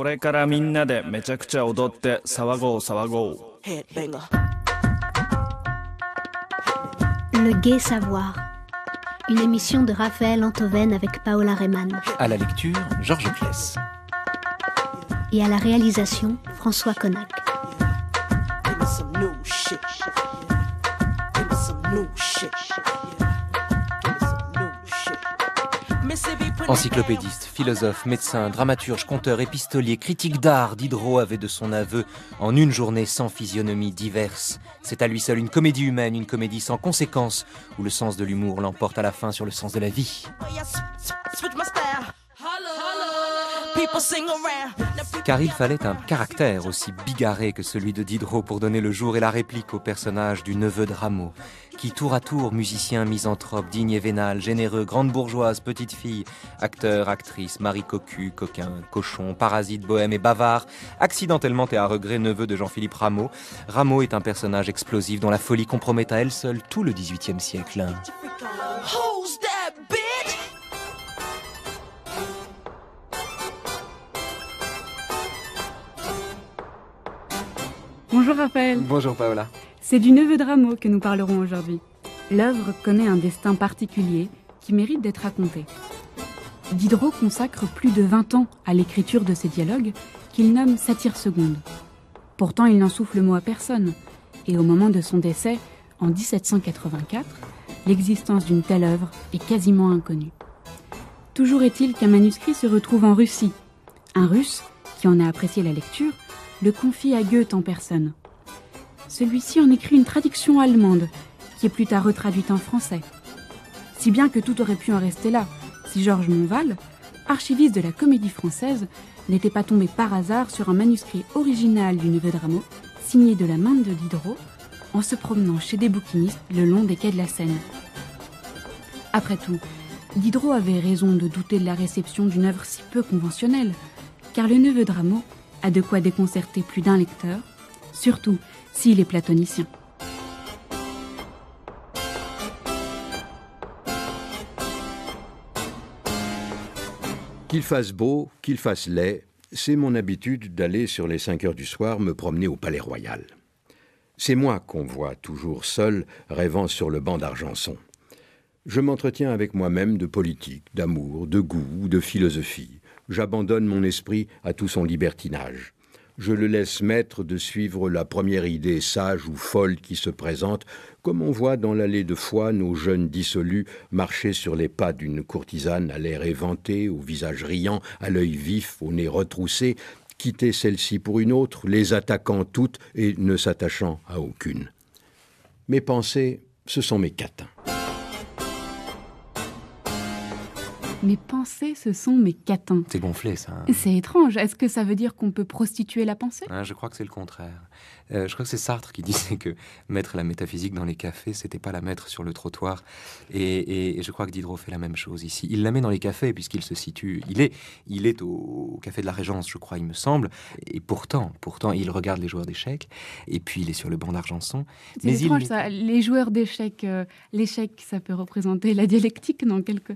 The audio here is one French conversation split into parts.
Le gay Savoir Une émission de Raphaël Antoven avec Paola Reymann À la lecture, Georges Pless Et à la réalisation, François Connac Encyclopédiste, philosophe, médecin, dramaturge, conteur, épistolier, critique d'art, Diderot avait de son aveu en une journée sans physionomie diverse. C'est à lui seul une comédie humaine, une comédie sans conséquences, où le sens de l'humour l'emporte à la fin sur le sens de la vie. Oh, car il fallait un caractère aussi bigarré que celui de Diderot pour donner le jour et la réplique au personnage du neveu de Rameau, qui tour à tour, musicien, misanthrope, digne et vénal, généreux, grande bourgeoise, petite fille, acteur, actrice, mari cocu, coquin, cochon, parasite, bohème et bavard, accidentellement et à regret neveu de Jean-Philippe Rameau, Rameau est un personnage explosif dont la folie compromet à elle seule tout le XVIIIe siècle. Bonjour Raphaël. Bonjour Paola. C'est du neveu de Rameau que nous parlerons aujourd'hui. L'œuvre connaît un destin particulier qui mérite d'être raconté. Diderot consacre plus de 20 ans à l'écriture de ses dialogues qu'il nomme Satire seconde. Pourtant, il n'en souffle mot à personne. Et au moment de son décès, en 1784, l'existence d'une telle œuvre est quasiment inconnue. Toujours est-il qu'un manuscrit se retrouve en Russie. Un russe, qui en a apprécié la lecture, le confie à Goethe en personne. Celui-ci en écrit une traduction allemande, qui est plus tard retraduite en français. Si bien que tout aurait pu en rester là, si Georges Monval, archiviste de la comédie française, n'était pas tombé par hasard sur un manuscrit original du neveu Rameau, signé de la main de Diderot, en se promenant chez des bouquinistes le long des quais de la Seine. Après tout, Diderot avait raison de douter de la réception d'une œuvre si peu conventionnelle, car le neveu Rameau a de quoi déconcerter plus d'un lecteur, surtout s'il est platonicien. Qu'il fasse beau, qu'il fasse laid, c'est mon habitude d'aller sur les 5 heures du soir me promener au Palais Royal. C'est moi qu'on voit toujours seul, rêvant sur le banc d'Argenson. Je m'entretiens avec moi-même de politique, d'amour, de goût, de philosophie j'abandonne mon esprit à tout son libertinage. Je le laisse maître de suivre la première idée sage ou folle qui se présente, comme on voit dans l'allée de foi nos jeunes dissolus marcher sur les pas d'une courtisane à l'air éventé, au visage riant, à l'œil vif, au nez retroussé, quitter celle-ci pour une autre, les attaquant toutes et ne s'attachant à aucune. Mes pensées, ce sont mes catins. Mes pensées, ce sont mes catins. C'est gonflé, ça. C'est étrange. Est-ce que ça veut dire qu'on peut prostituer la pensée ah, Je crois que c'est le contraire. Euh, je crois que c'est Sartre qui disait que mettre la métaphysique dans les cafés, c'était pas la mettre sur le trottoir. Et, je crois que Diderot fait la même chose ici. Il la met dans les cafés puisqu'il se situe, il est, il est au, café de la Régence, je crois, il me semble. Et pourtant, pourtant, il regarde les joueurs d'échecs. Et puis il est sur le banc d'Argenson. C'est étrange ça. Les joueurs d'échecs, euh, l'échec, ça peut représenter la dialectique dans quelque.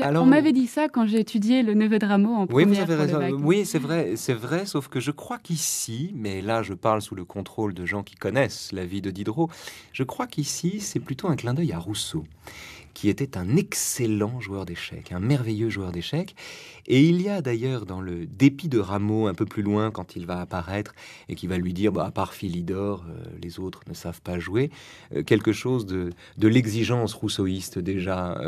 Ah, on m'avait dit ça quand j'ai étudié le neveu de Rameau en oui, Vous avez raison. Oui, hein. c'est vrai, c'est vrai. Sauf que je crois qu'ici, mais là, je parle sous le contrôle de gens qui connaissent la vie de Diderot. Je crois qu'ici, c'est plutôt un clin d'œil à Rousseau qui était un excellent joueur d'échecs, un merveilleux joueur d'échecs. Et il y a d'ailleurs dans le dépit de Rameau, un peu plus loin, quand il va apparaître et qui va lui dire, bah, à part Philidor, euh, les autres ne savent pas jouer, euh, quelque chose de, de l'exigence rousseauiste déjà,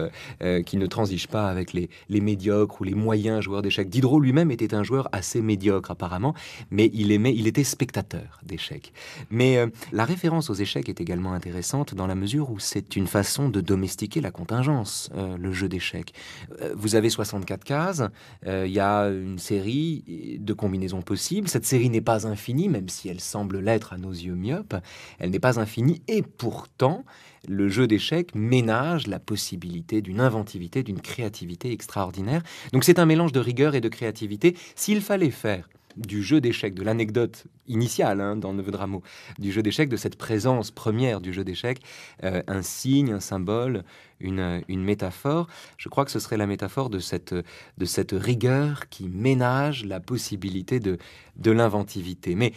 euh, qui ne transige pas avec les, les médiocres ou les moyens joueurs d'échecs. Diderot lui-même était un joueur assez médiocre apparemment, mais il aimait, il était spectateur d'échecs. Mais la référence aux échecs est également intéressante dans la mesure où c'est une façon de domestiquer la contingence, euh, le jeu d'échecs. Euh, vous avez 64 cases, il euh, y a une série de combinaisons possibles. Cette série n'est pas infinie, même si elle semble l'être à nos yeux myopes. Elle n'est pas infinie et pourtant, le jeu d'échecs ménage la possibilité d'une inventivité, d'une créativité extraordinaire. Donc c'est un mélange de rigueur et de créativité. S'il fallait faire du jeu d'échecs, de l'anecdote initiale hein, dans Neveu drameau, du jeu d'échecs, de cette présence première du jeu d'échecs, euh, un signe, un symbole, une, métaphore. Je crois que ce serait la métaphore de cette, de cette rigueur qui ménage la possibilité de, de l'inventivité. Mais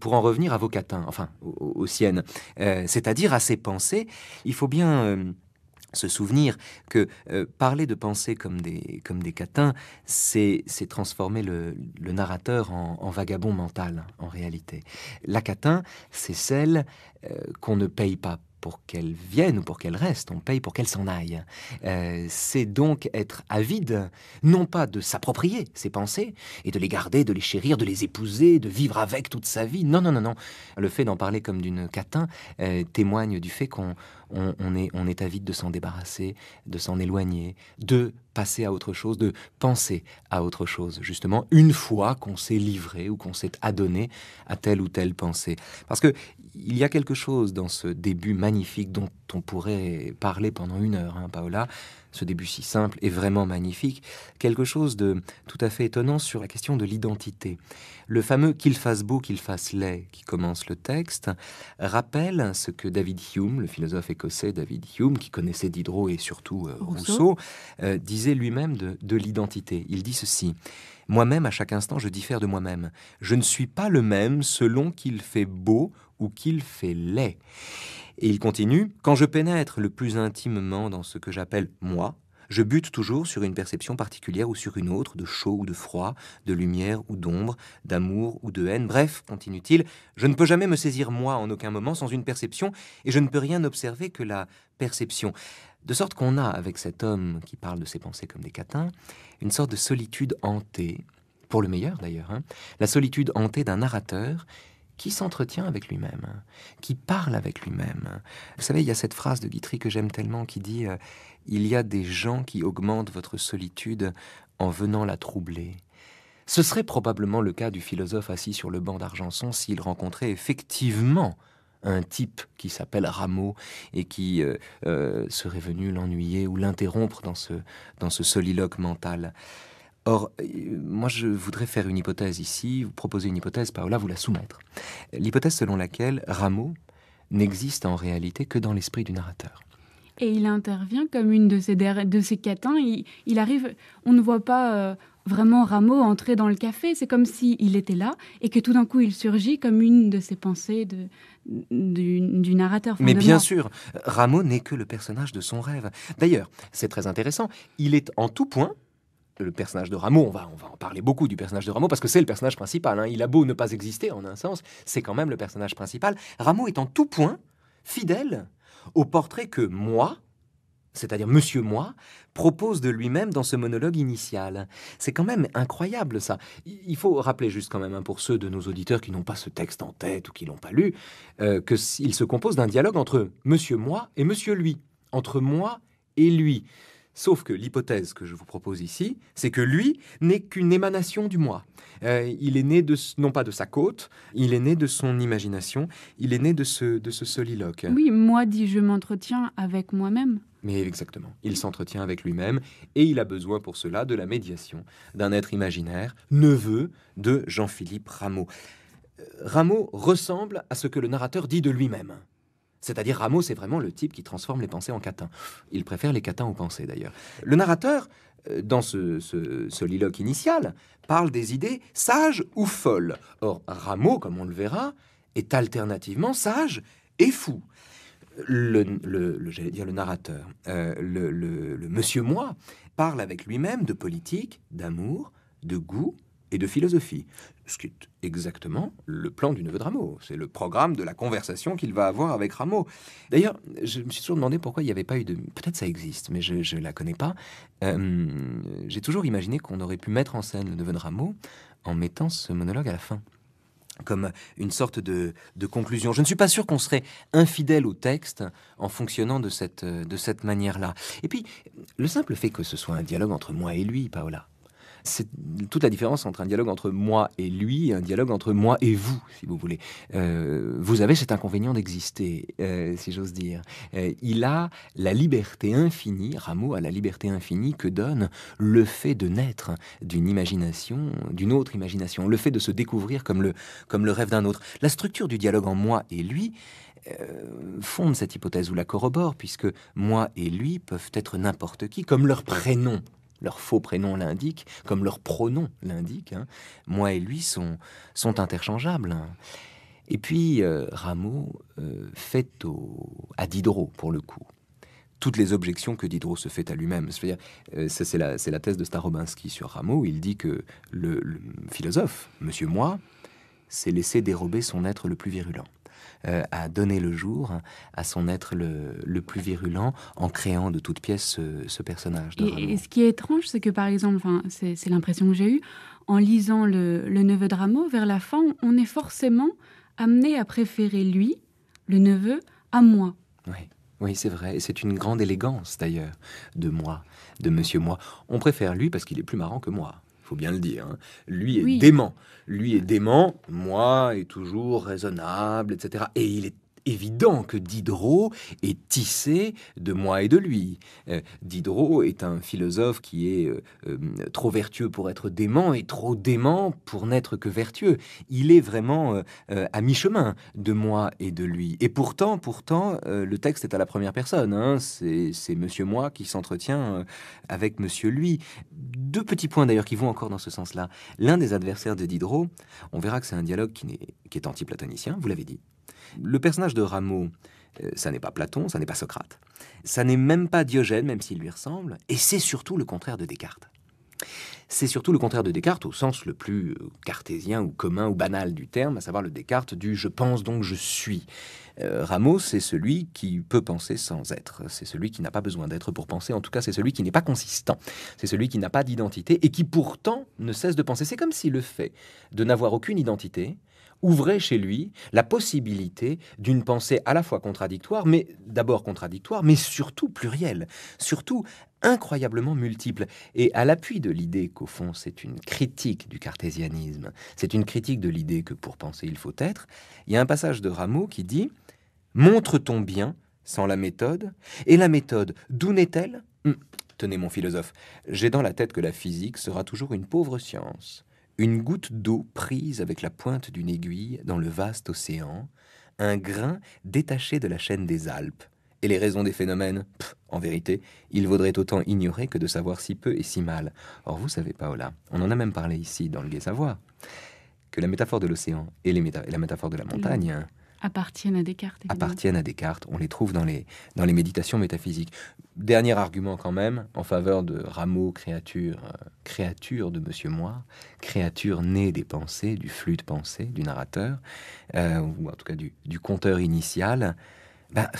pour en revenir à vos catins, enfin aux, siennes, euh, c'est-à-dire à ses pensées, il faut bien... Euh, se souvenir que euh, parler de pensée comme des, comme des catins, c'est transformer le, narrateur en, vagabond mental, en réalité. La catin, c'est celle euh, qu'on ne paye pas pour qu'elle vienne ou pour qu'elle reste, on paye pour qu'elle s'en aille. Euh, c'est donc être avide, non pas de s'approprier ses pensées, et de les garder, de les chérir, de les épouser, de vivre avec toute sa vie. Non, non, non, non. Le fait d'en parler comme d'une catin témoigne du fait qu'on on, est, on est avide de s'en débarrasser, de s'en éloigner, de passer à autre chose, de penser à autre chose, justement, une fois qu'on s'est livré ou qu'on s'est adonné à telle ou telle pensée. Parce que il y a quelque chose dans ce début magnifique dont on pourrait parler pendant une heure, hein, Paola, ce début si simple et vraiment magnifique, quelque chose de tout à fait étonnant sur la question de l'identité. Le fameux qu'il fasse beau, qu'il fasse laid qui commence le texte rappelle ce que David Hume, le philosophe écossais David Hume, qui connaissait Diderot et surtout euh, Rousseau, euh, disait lui-même de, de l'identité. Il dit ceci. Moi-même, à chaque instant, je diffère de moi-même. Je ne suis pas le même selon qu'il fait beau ou qu'il fait laid. Et il continue Quand je pénètre le plus intimement dans ce que j'appelle moi, je bute toujours sur une perception particulière ou sur une autre, de chaud ou de froid, de lumière ou d'ombre, d'amour ou de haine. Bref, continue-t-il, je ne peux jamais me saisir moi en aucun moment sans une perception, et je ne peux rien observer que la perception. De sorte qu'on a, avec cet homme qui parle de ses pensées comme des catins, une sorte de solitude hantée, pour le meilleur d'ailleurs, hein, la solitude hantée d'un narrateur qui s'entretient avec lui-même, qui parle avec lui-même. Vous savez, il y a cette phrase de Guitry que j'aime tellement qui dit euh, Il y a des gens qui augmentent votre solitude en venant la troubler. Ce serait probablement le cas du philosophe assis sur le banc d'Argenson s'il rencontrait effectivement un type qui s'appelle Rameau et qui euh, euh, serait venu l'ennuyer ou l'interrompre dans ce, dans ce soliloque mental. Or, euh, moi, je voudrais faire une hypothèse ici, vous proposer une hypothèse, Paola, vous la soumettre. L'hypothèse selon laquelle Rameau n'existe en réalité que dans l'esprit du narrateur. Et il intervient comme une de ces, de ces catins. Il, arrive, on ne voit pas euh, vraiment Rameau entrer dans le café. C'est comme s'il était là et que tout d'un coup il surgit comme une de ses pensées de, du, narrateur. Mais bien sûr, Rameau n'est que le personnage de son rêve. D'ailleurs, c'est très intéressant. Il est en tout point le personnage de Rameau, on va, on va en parler beaucoup du personnage de Rameau, parce que c'est le personnage principal. Hein. Il a beau ne pas exister, en un sens, c'est quand même le personnage principal. Rameau est en tout point fidèle au portrait que moi, c'est-à-dire Monsieur Moi, propose de lui-même dans ce monologue initial. C'est quand même incroyable ça. Il faut rappeler juste quand même, hein, pour ceux de nos auditeurs qui n'ont pas ce texte en tête ou qui l'ont pas lu, euh, qu'il se compose d'un dialogue entre Monsieur Moi et Monsieur Lui, entre moi et lui. Sauf que l'hypothèse que je vous propose ici, c'est que lui n'est qu'une émanation du moi. Euh, il est né de, non pas de sa côte, il est né de son imagination, il est né de ce, de ce soliloque. Oui, moi dit je m'entretiens avec moi-même. Mais exactement, il s'entretient avec lui-même et il a besoin pour cela de la médiation d'un être imaginaire, neveu de Jean-Philippe Rameau. Euh, Rameau ressemble à ce que le narrateur dit de lui-même. C'est-à-dire Rameau, c'est vraiment le type qui transforme les pensées en catins. Il préfère les catins aux pensées d'ailleurs. Le narrateur, euh, dans ce, ce, initial, parle des idées sages ou folles. Or, Rameau, comme on le verra, est alternativement sage et fou. Le, j'allais dire le narrateur, euh, le monsieur moi, parle avec lui-même de politique, d'amour, de goût, et de philosophie, ce qui est exactement le plan du neveu de Rameau. C'est le programme de la conversation qu'il va avoir avec Rameau. D'ailleurs, je me suis toujours demandé pourquoi il n'y avait pas eu de... Peut-être ça existe, mais je ne la connais pas. Euh, j'ai toujours imaginé qu'on aurait pu mettre en scène le neveu de Rameau en mettant ce monologue à la fin comme une sorte de, de, conclusion. Je ne suis pas sûr qu'on serait infidèle au texte en fonctionnant de cette, de cette manière-là. Et puis, le simple fait que ce soit un dialogue entre moi et lui, Paola, c'est toute la différence entre un dialogue entre moi et lui et un dialogue entre moi et vous, si vous voulez. Euh, vous avez cet inconvénient d'exister, euh, si j'ose dire. Euh, il a la liberté infinie, Rameau à la liberté infinie que donne le fait de naître d'une imagination, d'une autre imagination, le fait de se découvrir comme le, comme le rêve d'un autre. La structure du dialogue en moi et lui, fonde cette hypothèse ou la corrobore, puisque moi et lui peuvent être n'importe qui, comme leur prénom leur faux prénom l'indique, comme leur pronom l'indique, hein. moi et lui sont, sont interchangeables. Hein. Et puis euh, Rameau euh, fait à Diderot, pour le coup, toutes les objections que Diderot se fait à lui-même. Euh, c'est la, thèse de Starobinsky sur Rameau, il dit que le philosophe, Monsieur Moi, s'est laissé dérober son être le plus virulent. Euh, à donner le jour à son être le, plus virulent en créant de toutes pièces ce, personnage. et, ce qui est étrange, c'est que par exemple, c'est l'impression que j'ai eue, en lisant le, neveu de Rameau, vers la fin, on est forcément amené à préférer lui, le neveu, à moi. Oui. Oui, c'est vrai. C'est une grande élégance, d'ailleurs, de moi, de Monsieur Moi. On préfère lui parce qu'il est plus marrant que moi faut bien le dire. Hein. Lui est dément. Lui est dément, moi est toujours raisonnable, etc. Et il est évident que Diderot est tissé de moi et de lui. Euh, Diderot est un philosophe qui est euh, euh, trop vertueux pour être dément et trop dément pour n'être que vertueux. Il est vraiment à mi-chemin de moi et de lui. Et pourtant, pourtant, le texte est à la première personne. Hein. C'est Monsieur moi qui s'entretient avec Monsieur lui. Deux petits points d'ailleurs qui vont encore dans ce sens-là. L'un des adversaires de Diderot, on verra que c'est un dialogue qui, est, anti-platonicien, vous l'avez dit. Le personnage de Rameau, euh, ça n'est pas Platon, ça n'est pas Socrate, ça n'est même pas Diogène, même s'il lui ressemble, et c'est surtout le contraire de Descartes. C'est surtout le contraire de Descartes au sens le plus euh, cartésien ou commun ou banal du terme, à savoir le Descartes du je pense donc je suis. Euh, Rameau, c'est celui qui peut penser sans être, c'est celui qui n'a pas besoin d'être pour penser, en tout cas c'est celui qui n'est pas consistant, c'est celui qui n'a pas d'identité et qui pourtant ne cesse de penser. C'est comme si le fait de n'avoir aucune identité ouvrait chez lui la possibilité d'une pensée à la fois contradictoire, mais d'abord contradictoire, mais surtout plurielle, surtout incroyablement multiple. Et à l'appui de l'idée qu'au fond c'est une critique du cartésianisme, c'est une critique de l'idée que pour penser il faut être, il y a un passage de Rameau qui dit ⁇ Montre-t-on bien sans la méthode Et la méthode, d'où n'est-elle hmm, Tenez mon philosophe, j'ai dans la tête que la physique sera toujours une pauvre science une goutte d'eau prise avec la pointe d'une aiguille dans le vaste océan, un grain détaché de la chaîne des Alpes. Et les raisons des phénomènes En vérité, il vaudrait autant ignorer que de savoir si peu et si mal. Or, vous savez, Paola, on en a même parlé ici, dans le Gai Savoir, que la métaphore de l'océan et, la métaphore de la montagne... Hein, appartiennent à Descartes. Appartiennent à Descartes. On les trouve dans les, dans les méditations métaphysiques. Dernier argument quand même en faveur de Rameau, créature, euh, créature de Monsieur Moi, créature née des pensées, du flux de pensée du narrateur, euh, ou en tout cas du, conteur initial. Bah,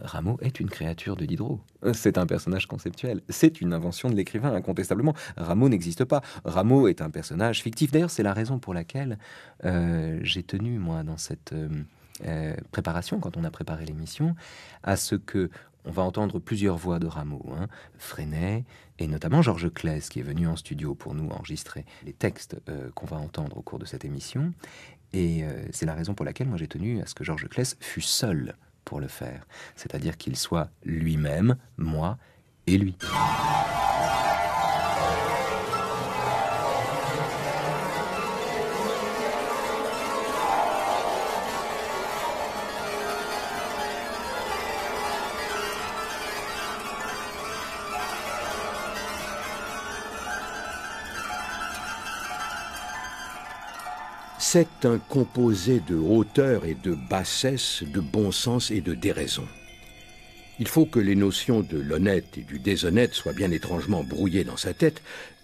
Rameau est une créature de Diderot. C'est un personnage conceptuel. C'est une invention de l'écrivain, incontestablement. Rameau n'existe pas. Rameau est un personnage fictif. D'ailleurs, c'est la raison pour laquelle euh, j'ai tenu, moi, dans cette... Euh, préparation, quand on a préparé l'émission, à ce que on va entendre plusieurs voix de Rameau, hein, Freinet et notamment Georges Claes qui est venu en studio pour nous enregistrer les textes euh, qu'on va entendre au cours de cette émission. Et euh, c'est la raison pour laquelle moi j'ai tenu à ce que Georges Claes fût seul pour le faire, c'est-à-dire qu'il soit lui-même, moi et lui. C'est un composé de hauteur et de bassesse, de bon sens et de déraison. Il faut que les notions de l'honnête et du déshonnête soient bien étrangement brouillées dans sa tête,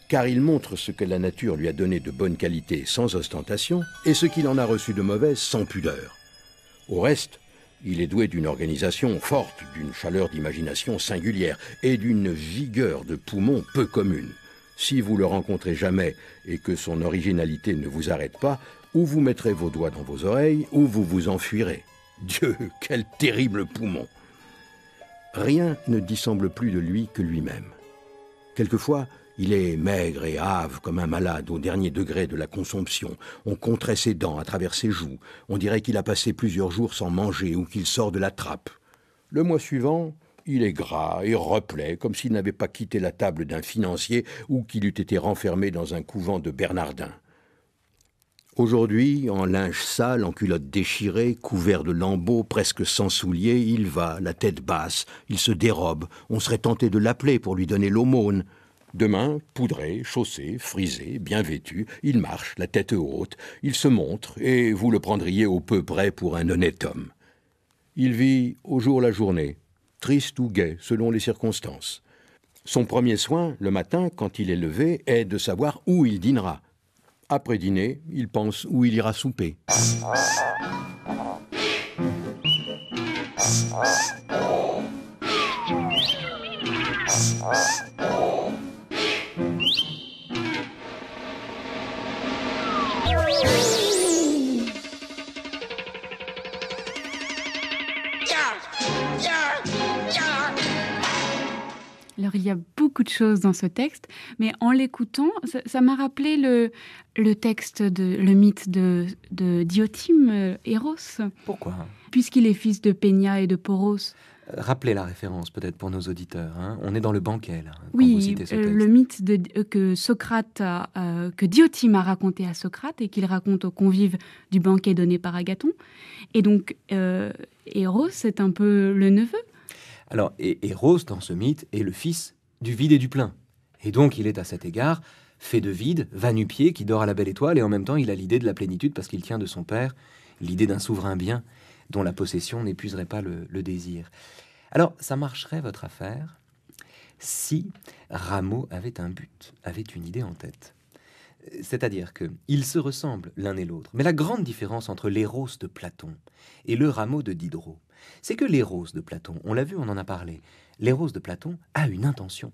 car il montre ce que la nature lui a donné de bonne qualité sans ostentation et ce qu'il en a reçu de mauvaise sans pudeur. Au reste, il est doué d'une organisation forte, d'une chaleur d'imagination singulière et d'une vigueur de poumon peu commune. Si vous le rencontrez jamais et que son originalité ne vous arrête pas, ou vous mettrez vos doigts dans vos oreilles, ou vous vous enfuirez. Dieu, quel terrible poumon Rien ne dissemble plus de lui que lui-même. Quelquefois, il est maigre et hâve comme un malade au dernier degré de la consomption. On compterait ses dents à travers ses joues. On dirait qu'il a passé plusieurs jours sans manger ou qu'il sort de la trappe. Le mois suivant, il est gras et replet, comme s'il n'avait pas quitté la table d'un financier ou qu'il eût été renfermé dans un couvent de Bernardins. Aujourd'hui, en linge sale, en culotte déchirée, couvert de lambeaux, presque sans souliers, il va, la tête basse, il se dérobe, on serait tenté de l'appeler pour lui donner l'aumône. Demain, poudré, chaussé, frisé, bien vêtu, il marche, la tête haute, il se montre, et vous le prendriez au peu près pour un honnête homme. Il vit au jour la journée, triste ou gai, selon les circonstances. Son premier soin, le matin, quand il est levé, est de savoir où il dînera. Après dîner, il pense où il ira souper. il y a beaucoup de choses dans ce texte, mais en l'écoutant, ça m'a rappelé le, texte, de, le mythe de, Diotime, euh, Eros. Pourquoi Puisqu'il est fils de Peña et de Poros. Euh, rappelez la référence peut-être pour nos auditeurs. Hein. On est dans le banquet là. oui, vous euh, le mythe que Socrate, que Diotime a raconté à Socrate et qu'il raconte aux convives du banquet donné par Agathon. Et donc Eros, est un peu le neveu alors, et, dans ce mythe, est le fils du vide et du plein. Et donc, il est à cet égard fait de vide, va-nu-pied, qui dort à la belle étoile, et en même temps, il a l'idée de la plénitude parce qu'il tient de son père l'idée d'un souverain bien dont la possession n'épuiserait pas le, désir. Alors, ça marcherait votre affaire si Rameau avait un but, avait une idée en tête. C'est-à-dire que ils se ressemblent l'un et l'autre, mais la grande différence entre l'Héros de Platon et le Rameau de Diderot, c'est que les roses de Platon, on l'a vu, on en a parlé, les roses de Platon a une intention.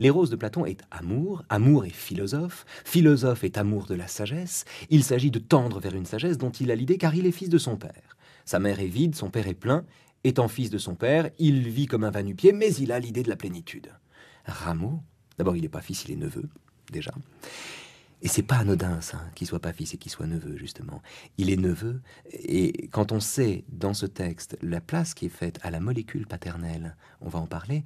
Les roses de Platon est amour, amour est philosophe, philosophe est amour de la sagesse, il s'agit de tendre vers une sagesse dont il a l'idée car il est fils de son père. Sa mère est vide, son père est plein, étant fils de son père, il vit comme un vanu-pied, mais il a l'idée de la plénitude. Rameau, d'abord il n'est pas fils, il est neveu, déjà. Et c'est pas anodin, ça, hein, qu'il soit pas fils et qu'il soit neveu, justement. Il est neveu, et quand on sait dans ce texte la place qui est faite à la molécule paternelle, on va en parler,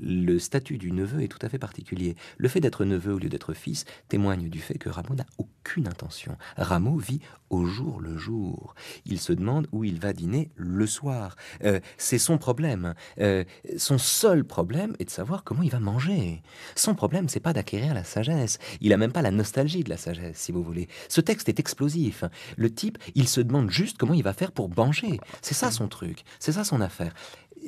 le statut du neveu est tout à fait particulier. Le fait d'être neveu au lieu d'être fils témoigne du fait que Rameau n'a aucune intention. Rameau vit au jour le jour. Il se demande où il va dîner le soir. Euh, c'est son problème. Euh, son seul problème est de savoir comment il va manger. Son problème, c'est pas d'acquérir la sagesse. Il a même pas la nostalgie de la sagesse, si vous voulez. Ce texte est explosif. Le type, il se demande juste comment il va faire pour manger. C'est ça son truc. C'est ça son affaire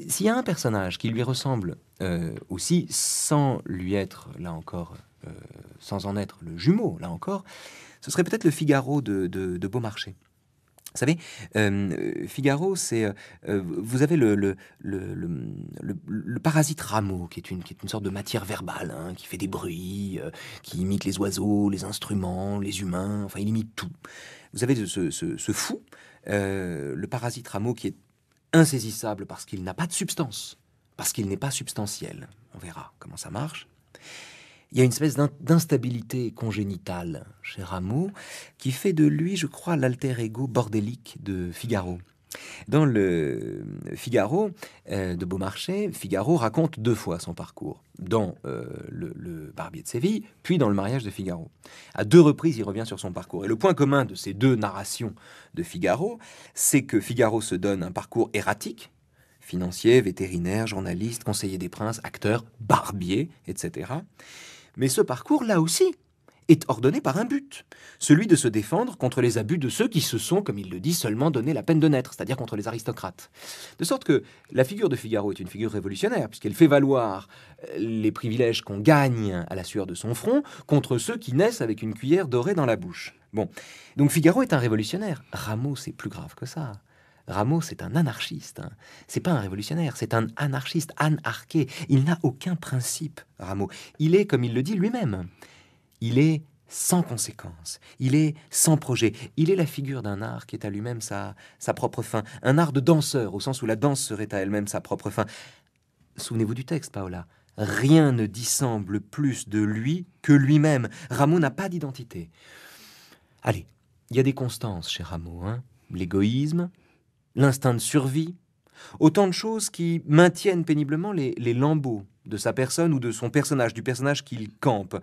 s'il y a un personnage qui lui ressemble euh, aussi, sans lui être, là encore, euh, sans en être le jumeau, là encore, ce serait peut-être le Figaro de, Beaumarchais. Vous savez, euh, Figaro, c'est vous avez le le, parasite rameau, qui est une, qui est une sorte de matière verbale, hein, qui fait des bruits, qui imite les oiseaux, les instruments, les humains, enfin, il imite tout. Vous avez ce fou, le parasite rameau, qui est insaisissable parce qu'il n'a pas de substance, parce qu'il n'est pas substantiel. On verra comment ça marche. Il y a une espèce d'instabilité congénitale chez Rameau qui fait de lui, je crois, l'alter ego bordélique de Figaro. Dans le euh, Figaro euh, de Beaumarchais, Figaro raconte deux fois son parcours, dans euh, le, le, Barbier de Séville, puis dans le mariage de Figaro. À deux reprises, il revient sur son parcours. Et le point commun de ces deux narrations de Figaro, c'est que Figaro se donne un parcours erratique, financier, vétérinaire, journaliste, conseiller des princes, acteur, barbier, etc. Mais ce parcours, là aussi, est ordonné par un but, celui de se défendre contre les abus de ceux qui se sont, comme il le dit, seulement donné la peine de naître, c'est-à-dire contre les aristocrates. De sorte que la figure de Figaro est une figure révolutionnaire, puisqu'elle fait valoir euh, les privilèges qu'on gagne à la sueur de son front contre ceux qui naissent avec une cuillère dorée dans la bouche. Bon, donc Figaro est un révolutionnaire. Rameau, c'est plus grave que ça. Rameau, c'est un anarchiste. Hein. C'est pas un révolutionnaire, c'est un anarchiste, anarché. Il n'a aucun principe, Rameau. Il est, comme il le dit lui-même, il est sans conséquence, il est sans projet, il est la figure d'un art qui est à lui-même sa, propre fin, un art de danseur, au sens où la danse serait à elle-même sa propre fin. Souvenez-vous du texte, Paola. Rien ne dissemble plus de lui que lui-même. Rameau n'a pas d'identité. Allez, il y a des constances chez Rameau. Hein L'égoïsme, l'instinct de survie, autant de choses qui maintiennent péniblement les lambeaux de sa personne ou de son personnage, du personnage qu'il campe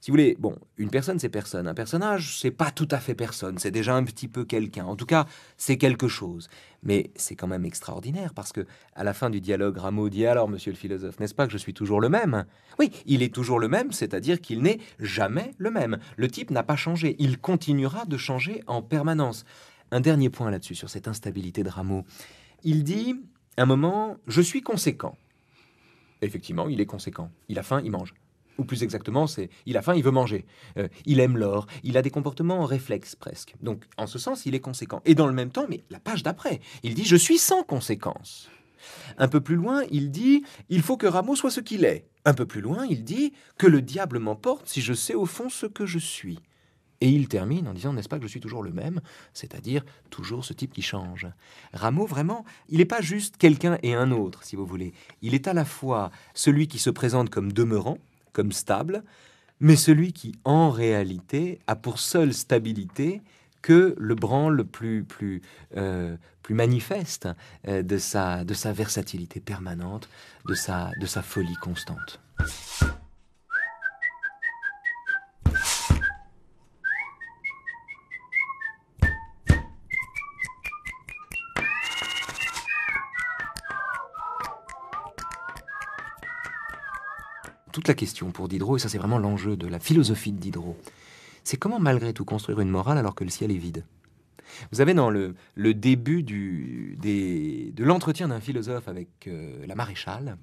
si vous voulez, bon, une personne, c'est personne. Un personnage, c'est pas tout à fait personne. C'est déjà un petit peu quelqu'un. En tout cas, c'est quelque chose. Mais c'est quand même extraordinaire parce que, à la fin du dialogue, Rameau dit alors, monsieur le philosophe, n'est-ce pas que je suis toujours le même Oui, il est toujours le même, c'est-à-dire qu'il n'est jamais le même. Le type n'a pas changé. Il continuera de changer en permanence. Un dernier point là-dessus, sur cette instabilité de Rameau. Il dit, un moment, je suis conséquent. Effectivement, il est conséquent. Il a faim, il mange. Ou plus exactement, c'est il a faim, il veut manger. Euh, il aime l'or, il a des comportements réflexes presque. Donc, en ce sens, il est conséquent. Et dans le même temps, mais la page d'après, il dit Je suis sans conséquence. Un peu plus loin, il dit Il faut que Rameau soit ce qu'il est. Un peu plus loin, il dit Que le diable m'emporte si je sais au fond ce que je suis. Et il termine en disant N'est-ce pas que je suis toujours le même C'est-à-dire toujours ce type qui change. Rameau, vraiment, il n'est pas juste quelqu'un et un autre, si vous voulez. Il est à la fois celui qui se présente comme demeurant, comme stable, mais celui qui, en réalité, a pour seule stabilité que le branle plus, plus, euh, plus manifeste euh, de, sa, de sa versatilité permanente, de sa, de sa folie constante. la question pour Diderot, et ça c'est vraiment l'enjeu de la philosophie de Diderot, c'est comment malgré tout construire une morale alors que le ciel est vide. Vous avez dans le, début du, de l'entretien d'un philosophe avec euh, la maréchale,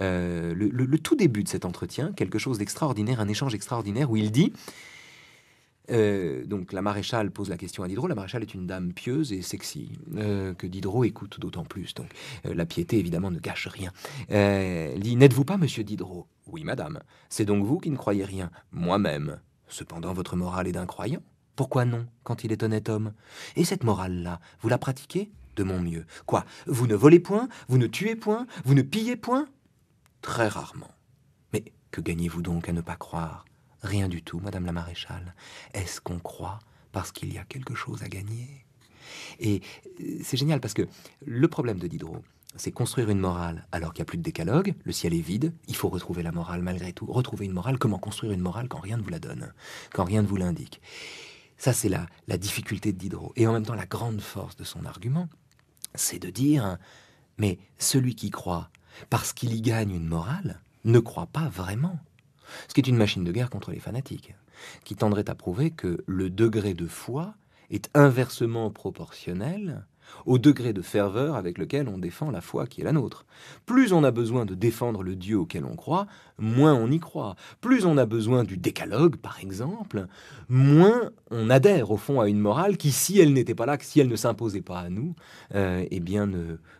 euh, le, tout début de cet entretien, quelque chose d'extraordinaire, un échange extraordinaire où il dit euh, donc la maréchale pose la question à Diderot. La maréchale est une dame pieuse et sexy euh, que Diderot écoute d'autant plus. Donc euh, la piété évidemment ne gâche rien. Elle dit n'êtes-vous pas Monsieur Diderot Oui, madame. C'est donc vous qui ne croyez rien. Moi-même. Cependant, votre morale est d'un croyant. Pourquoi non quand il est honnête homme Et cette morale-là, vous la pratiquez De mon mieux. Quoi Vous ne volez point Vous ne tuez point Vous ne pillez point Très rarement. Mais que gagnez-vous donc à ne pas croire Rien du tout, Madame la Maréchale. Est-ce qu'on croit parce qu'il y a quelque chose à gagner Et euh, c'est génial parce que le problème de Diderot, c'est construire une morale alors qu'il n'y a plus de décalogue, le ciel est vide, il faut retrouver la morale malgré tout. Retrouver une morale, comment construire une morale quand rien ne vous la donne, quand rien ne vous l'indique Ça, c'est la, difficulté de Diderot. Et en même temps, la grande force de son argument, c'est de dire, mais celui qui croit parce qu'il y gagne une morale ne croit pas vraiment ce qui est une machine de guerre contre les fanatiques, qui tendrait à prouver que le degré de foi est inversement proportionnel au degré de ferveur avec lequel on défend la foi qui est la nôtre. Plus on a besoin de défendre le Dieu auquel on croit, moins on y croit. Plus on a besoin du décalogue, par exemple, moins on adhère au fond à une morale qui, si elle n'était pas là, si elle ne s'imposait pas à nous, euh, eh bien,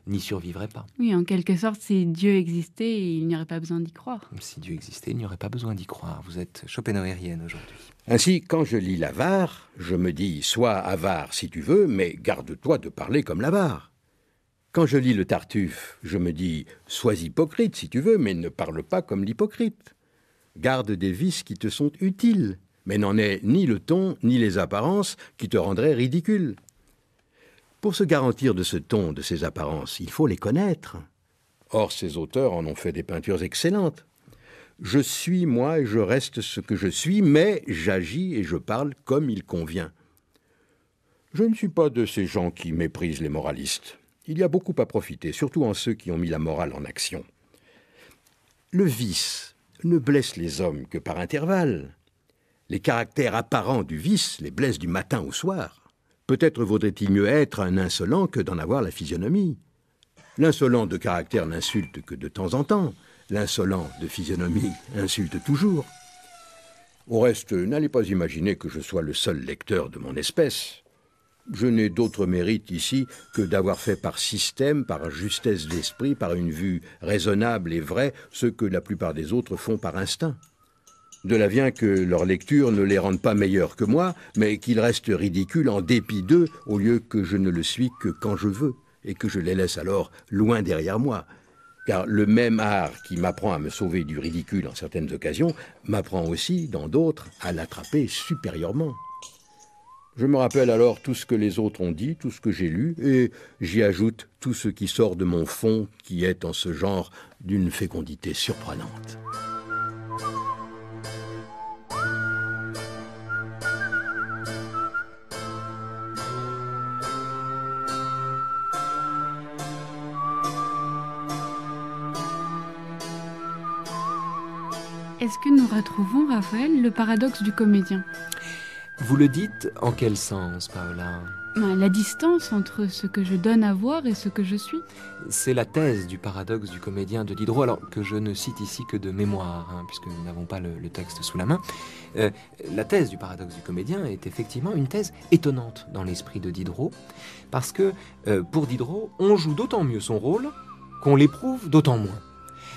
n'y survivrait pas. Oui, en quelque sorte, si Dieu existait, il n'y aurait pas besoin d'y croire. Si Dieu existait, il n'y aurait pas besoin d'y croire. Vous êtes schopenhauerienne aujourd'hui. Ainsi, quand je lis l'avare, je me dis, sois avare si tu veux, mais garde-toi de parler comme l'avare. Quand je lis le Tartuffe, je me dis Sois hypocrite si tu veux, mais ne parle pas comme l'hypocrite. Garde des vices qui te sont utiles, mais n'en ai ni le ton ni les apparences qui te rendraient ridicule. Pour se garantir de ce ton, de ces apparences, il faut les connaître. Or, ces auteurs en ont fait des peintures excellentes. Je suis moi et je reste ce que je suis, mais j'agis et je parle comme il convient. Je ne suis pas de ces gens qui méprisent les moralistes. Il y a beaucoup à profiter, surtout en ceux qui ont mis la morale en action. Le vice ne blesse les hommes que par intervalles. Les caractères apparents du vice les blessent du matin au soir. Peut-être vaudrait-il mieux être un insolent que d'en avoir la physionomie. L'insolent de caractère n'insulte que de temps en temps. L'insolent de physionomie insulte toujours. Au reste, n'allez pas imaginer que je sois le seul lecteur de mon espèce. Je n'ai d'autre mérite ici que d'avoir fait par système, par justesse d'esprit, par une vue raisonnable et vraie, ce que la plupart des autres font par instinct. De là vient que leur lecture ne les rende pas meilleurs que moi, mais qu'ils restent ridicules en dépit d'eux, au lieu que je ne le suis que quand je veux, et que je les laisse alors loin derrière moi. Car le même art qui m'apprend à me sauver du ridicule en certaines occasions, m'apprend aussi, dans d'autres, à l'attraper supérieurement. Je me rappelle alors tout ce que les autres ont dit, tout ce que j'ai lu, et j'y ajoute tout ce qui sort de mon fond, qui est en ce genre d'une fécondité surprenante. Est-ce que nous retrouvons, Raphaël, le paradoxe du comédien vous le dites en quel sens, Paola euh, La distance entre ce que je donne à voir et ce que je suis. C'est la thèse du paradoxe du comédien de Diderot, alors que je ne cite ici que de mémoire, hein, puisque nous n'avons pas le, texte sous la main. Euh, la thèse du paradoxe du comédien est effectivement une thèse étonnante dans l'esprit de Diderot, parce que euh, pour Diderot, on joue d'autant mieux son rôle qu'on l'éprouve d'autant moins.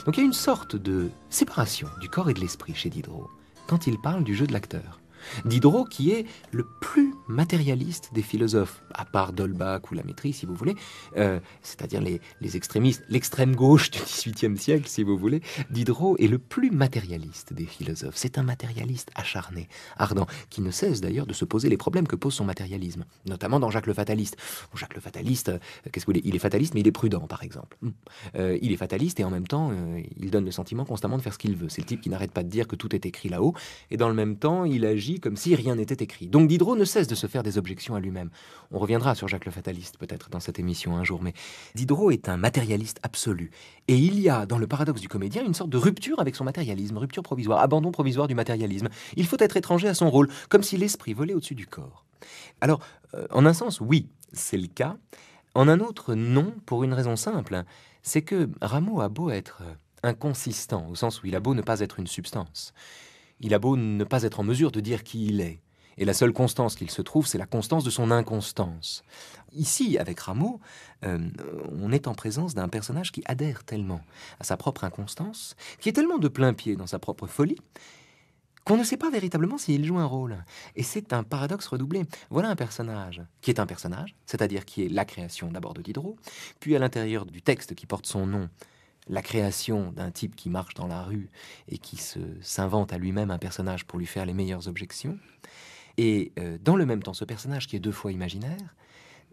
Donc il y a une sorte de séparation du corps et de l'esprit chez Diderot quand il parle du jeu de l'acteur. Diderot, qui est le plus matérialiste des philosophes, à part Dolbach ou la si vous voulez, euh, c'est-à-dire les, extrémistes, l'extrême gauche du XVIIIe siècle, si vous voulez, Diderot est le plus matérialiste des philosophes. C'est un matérialiste acharné, ardent, qui ne cesse d'ailleurs de se poser les problèmes que pose son matérialisme, notamment dans Jacques le Fataliste. Jacques le Fataliste, euh, qu'est-ce que vous voulez Il est fataliste, mais il est prudent, par exemple. Hum. Euh, il est fataliste et en même temps, il donne le sentiment constamment de faire ce qu'il veut. C'est le type qui n'arrête pas de dire que tout est écrit là-haut, et dans le même temps, il agit comme si rien n'était écrit. Donc Diderot ne cesse de se faire des objections à lui-même. On reviendra sur Jacques le Fataliste peut-être dans cette émission un jour, mais Diderot est un matérialiste absolu. Et il y a dans le paradoxe du comédien une sorte de rupture avec son matérialisme, rupture provisoire, abandon provisoire du matérialisme. Il faut être étranger à son rôle, comme si l'esprit volait au-dessus du corps. Alors, euh, en un sens, oui, c'est le cas. En un autre, non, pour une raison simple. C'est que Rameau a beau être euh, inconsistant, au sens où il a beau ne pas être une substance. Il a beau ne pas être en mesure de dire qui il est. Et la seule constance qu'il se trouve, c'est la constance de son inconstance. Ici, avec Rameau, euh, on est en présence d'un personnage qui adhère tellement à sa propre inconstance, qui est tellement de plein pied dans sa propre folie, qu'on ne sait pas véritablement s'il joue un rôle. Et c'est un paradoxe redoublé. Voilà un personnage qui est un personnage, c'est-à-dire qui est la création d'abord de Diderot, puis à l'intérieur du texte qui porte son nom, la création d'un type qui marche dans la rue et qui s'invente à lui-même un personnage pour lui faire les meilleures objections. Et euh, dans le même temps, ce personnage qui est deux fois imaginaire,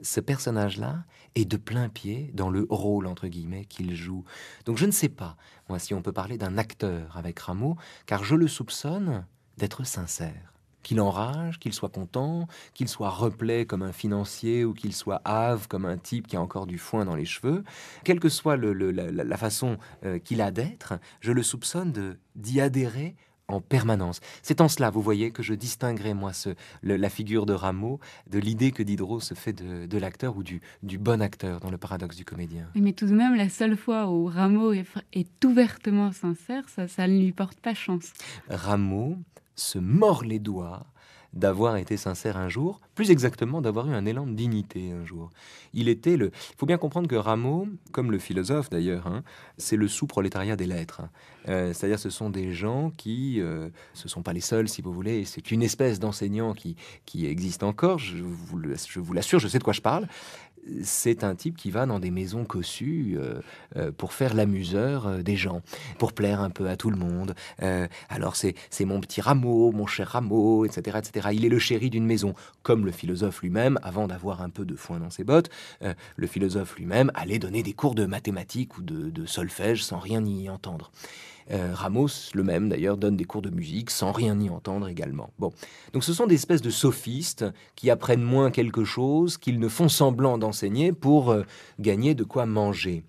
ce personnage-là est de plein pied dans le rôle, entre guillemets, qu'il joue. Donc je ne sais pas, moi, si on peut parler d'un acteur avec Rameau, car je le soupçonne d'être sincère qu'il enrage, qu'il soit content, qu'il soit replet comme un financier ou qu'il soit ave comme un type qui a encore du foin dans les cheveux, quelle que soit la, façon euh, qu'il a d'être, je le soupçonne d'y adhérer en permanence. C'est en cela, vous voyez, que je distinguerai, moi, ce, la figure de Rameau de l'idée que Diderot se fait de, l'acteur ou du, bon acteur dans le paradoxe du comédien. mais tout de même, la seule fois où Rameau est, ouvertement sincère, ça ne lui porte pas chance. Rameau se mord les doigts d'avoir été sincère un jour, plus exactement d'avoir eu un élan de dignité un jour. Il était le. faut bien comprendre que Rameau, comme le philosophe d'ailleurs, hein, c'est le sous-prolétariat des lettres. Hein. Euh, c'est-à-dire, ce sont des gens qui, euh, ce ne sont pas les seuls, si vous voulez. C'est une espèce d'enseignant qui qui existe encore. Je vous l'assure, je sais de quoi je parle c'est un type qui va dans des maisons cossues euh, euh, pour faire l'amuseur euh, des gens, pour plaire un peu à tout le monde. alors c'est mon petit rameau, mon cher rameau, etc., etc. Il est le chéri d'une maison, comme le philosophe lui-même, avant d'avoir un peu de foin dans ses bottes, le philosophe lui-même allait donner des cours de mathématiques ou de, de solfège sans rien y entendre. Ramos, le même d'ailleurs, donne des cours de musique sans rien y entendre également. Bon, donc ce sont des espèces de sophistes qui apprennent moins quelque chose, qu'ils ne font semblant dans pour euh, gagner de quoi manger.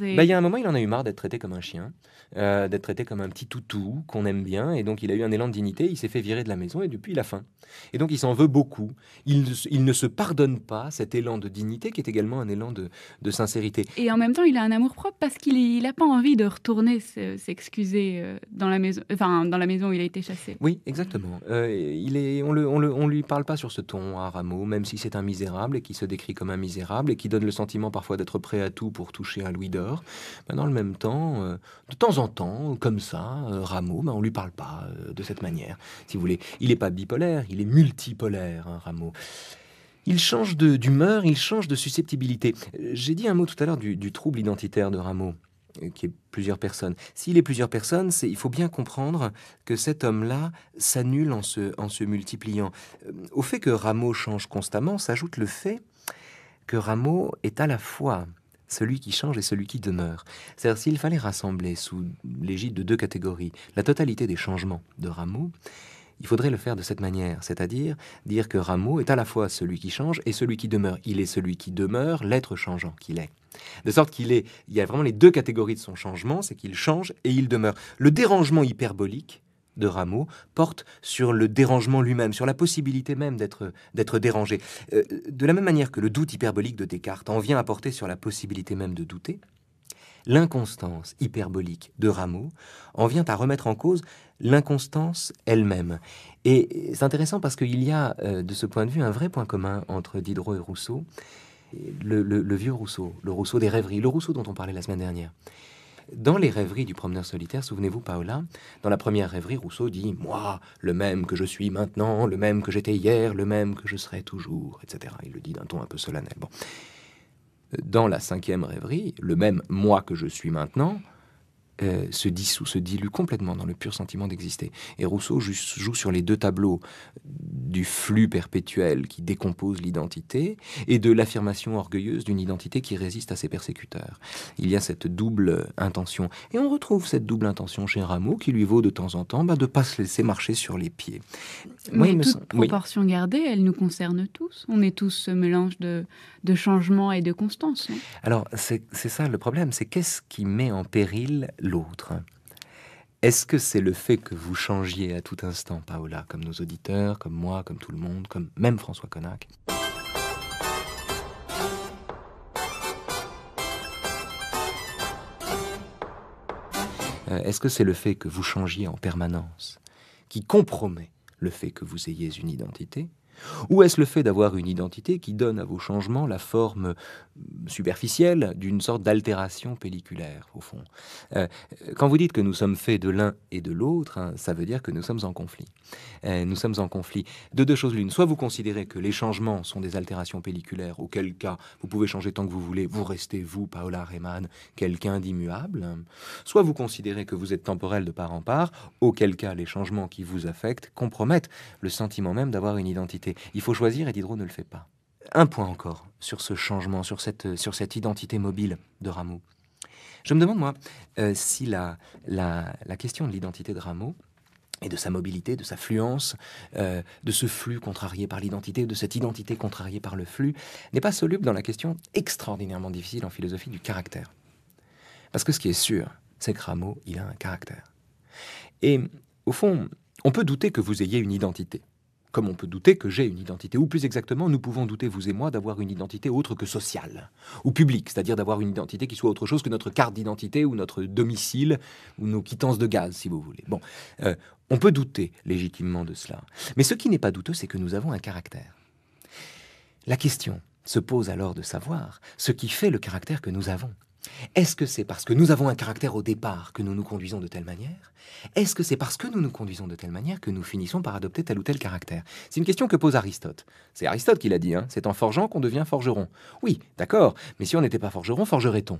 Bah, il y a un moment, il en a eu marre d'être traité comme un chien, euh, d'être traité comme un petit toutou qu'on aime bien. Et donc, il a eu un élan de dignité, il s'est fait virer de la maison et depuis, il a faim. Et donc, il s'en veut beaucoup. Il, il, ne se pardonne pas cet élan de dignité qui est également un élan de, sincérité. Et en même temps, il a un amour propre parce qu'il n'a pas envie de retourner s'excuser euh, dans la maison, enfin, dans la maison où il a été chassé. Oui, exactement. il est, on ne on le, on lui parle pas sur ce ton à Rameau, même si c'est un misérable et qui se décrit comme un misérable et qui donne le sentiment parfois d'être prêt à tout pour toucher un louis d'or, mais ben, dans le même temps, euh, de temps en temps, comme ça, euh, Rameau, on ben, on lui parle pas euh, de cette manière. Si vous voulez, il n'est pas bipolaire, il est multipolaire, hein, Rameau. Il change d'humeur, il change de susceptibilité. J'ai dit un mot tout à l'heure du, trouble identitaire de Rameau, qui est plusieurs personnes. S'il est plusieurs personnes, il faut bien comprendre que cet homme-là s'annule en se multipliant. Au fait que Rameau change constamment s'ajoute le fait que Rameau est à la fois celui qui change et celui qui demeure. C'est-à-dire s'il fallait rassembler sous l'égide de deux catégories la totalité des changements de Rameau, il faudrait le faire de cette manière, c'est-à-dire dire que Rameau est à la fois celui qui change et celui qui demeure. Il est celui qui demeure, l'être changeant qu'il est. De sorte qu'il est, il y a vraiment les deux catégories de son changement, c'est qu'il change et il demeure. Le dérangement hyperbolique, de Rameau porte sur le dérangement lui-même, sur la possibilité même d'être dérangé. Euh, de la même manière que le doute hyperbolique de Descartes en vient à porter sur la possibilité même de douter, l'inconstance hyperbolique de Rameau en vient à remettre en cause l'inconstance elle-même. Et c'est intéressant parce qu'il y a, euh, de ce point de vue, un vrai point commun entre Diderot et Rousseau, le vieux Rousseau, le Rousseau des rêveries, le Rousseau dont on parlait la semaine dernière. Dans les rêveries du promeneur solitaire, souvenez-vous, Paola, dans la première rêverie, Rousseau dit Moi, le même que je suis maintenant, le même que j'étais hier, le même que je serai toujours, etc. Il le dit d'un ton un peu solennel. Bon. Dans la cinquième rêverie, le même moi que je suis maintenant, euh, se dissout, se dilue complètement dans le pur sentiment d'exister. Et Rousseau joue sur les deux tableaux du flux perpétuel qui décompose l'identité et de l'affirmation orgueilleuse d'une identité qui résiste à ses persécuteurs. Il y a cette double intention. Et on retrouve cette double intention chez Rameau qui lui vaut de temps en temps bah, de ne pas se laisser marcher sur les pieds. Moi, Mais toute proportion gardée, elle nous concerne tous. On est tous ce mélange de, changement et de constance. Alors, c'est ça le problème. C'est qu'est-ce qui met en péril l'autre. Est-ce que c'est le fait que vous changiez à tout instant, Paola, comme nos auditeurs, comme moi, comme tout le monde, comme même François Connac euh, Est-ce que c'est le fait que vous changiez en permanence qui compromet le fait que vous ayez une identité, ou est-ce le fait d'avoir une identité qui donne à vos changements la forme euh, superficielle d'une sorte d'altération pelliculaire, au fond euh, Quand vous dites que nous sommes faits de l'un et de l'autre, hein, ça veut dire que nous sommes en conflit. Euh, nous sommes en conflit de deux choses l'une. Soit vous considérez que les changements sont des altérations pelliculaires, auquel cas vous pouvez changer tant que vous voulez, vous restez, vous, Paola Rehman, quelqu'un d'immuable. Soit vous considérez que vous êtes temporel de part en part, auquel cas les changements qui vous affectent compromettent le sentiment même d'avoir une identité il faut choisir et Diderot ne le fait pas. Un point encore sur ce changement, sur cette, identité mobile de Rameau. Je me demande, moi, euh, si la, question de l'identité de Rameau et de sa mobilité, de sa fluence, euh, de ce flux contrarié par l'identité, de cette identité contrariée par le flux, n'est pas soluble dans la question extraordinairement difficile en philosophie du caractère. Parce que ce qui est sûr, c'est que Rameau, il a un caractère. Et au fond, on peut douter que vous ayez une identité comme on peut douter que j'ai une identité, ou plus exactement, nous pouvons douter, vous et moi, d'avoir une identité autre que sociale, ou publique, c'est-à-dire d'avoir une identité qui soit autre chose que notre carte d'identité, ou notre domicile, ou nos quittances de gaz, si vous voulez. Bon, euh, on peut douter légitimement de cela. Mais ce qui n'est pas douteux, c'est que nous avons un caractère. La question se pose alors de savoir ce qui fait le caractère que nous avons. Est-ce que c'est parce que nous avons un caractère au départ que nous nous conduisons de telle manière Est-ce que c'est parce que nous nous conduisons de telle manière que nous finissons par adopter tel ou tel caractère C'est une question que pose Aristote. C'est Aristote qui l'a dit, hein. c'est en forgeant qu'on devient forgeron. Oui, d'accord, mais si on n'était pas forgeron, forgerait-on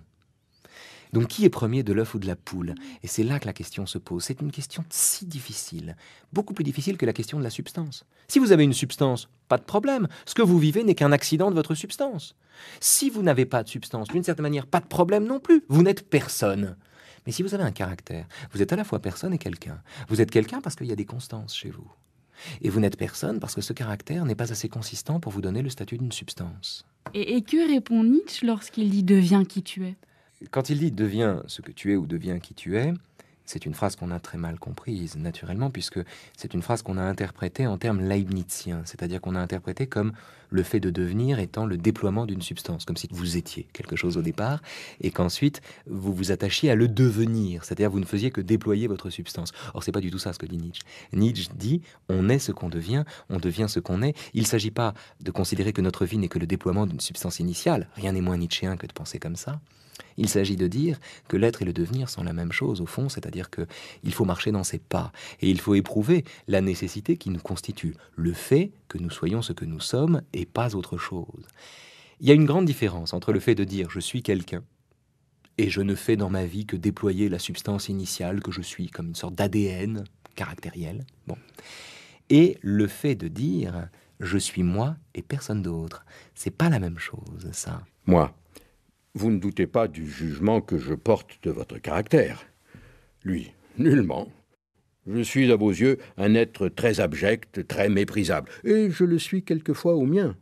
donc qui est premier de l'œuf ou de la poule Et c'est là que la question se pose. C'est une question si difficile, beaucoup plus difficile que la question de la substance. Si vous avez une substance, pas de problème. Ce que vous vivez n'est qu'un accident de votre substance. Si vous n'avez pas de substance, d'une certaine manière, pas de problème non plus. Vous n'êtes personne. Mais si vous avez un caractère, vous êtes à la fois personne et quelqu'un. Vous êtes quelqu'un parce qu'il y a des constances chez vous. Et vous n'êtes personne parce que ce caractère n'est pas assez consistant pour vous donner le statut d'une substance. Et, que répond Nietzsche lorsqu'il dit ⁇ Deviens qui tu es ⁇ quand il dit deviens ce que tu es ou deviens qui tu es, c'est une phrase qu'on a très mal comprise, naturellement, puisque c'est une phrase qu'on a interprétée en termes leibnizien, c'est-à-dire qu'on a interprété comme le fait de devenir étant le déploiement d'une substance, comme si vous étiez quelque chose au départ, et qu'ensuite vous vous attachiez à le devenir, c'est-à-dire vous ne faisiez que déployer votre substance. Or, c'est pas du tout ça ce que dit Nietzsche. Nietzsche dit on est ce qu'on devient, on devient ce qu'on est. Il ne s'agit pas de considérer que notre vie n'est que le déploiement d'une substance initiale. Rien n'est moins nietzschéen que de penser comme ça. Il s'agit de dire que l'être et le devenir sont la même chose au fond, c'est-à-dire que il faut marcher dans ses pas et il faut éprouver la nécessité qui nous constitue, le fait que nous soyons ce que nous sommes et pas autre chose. Il y a une grande différence entre le fait de dire je suis quelqu'un et je ne fais dans ma vie que déployer la substance initiale que je suis comme une sorte d'ADN caractériel. Bon. Et le fait de dire je suis moi et personne d'autre. C'est pas la même chose, ça. Moi, vous ne doutez pas du jugement que je porte de votre caractère. Lui, nullement. Je suis à vos yeux un être très abject, très méprisable, et je le suis quelquefois au mien.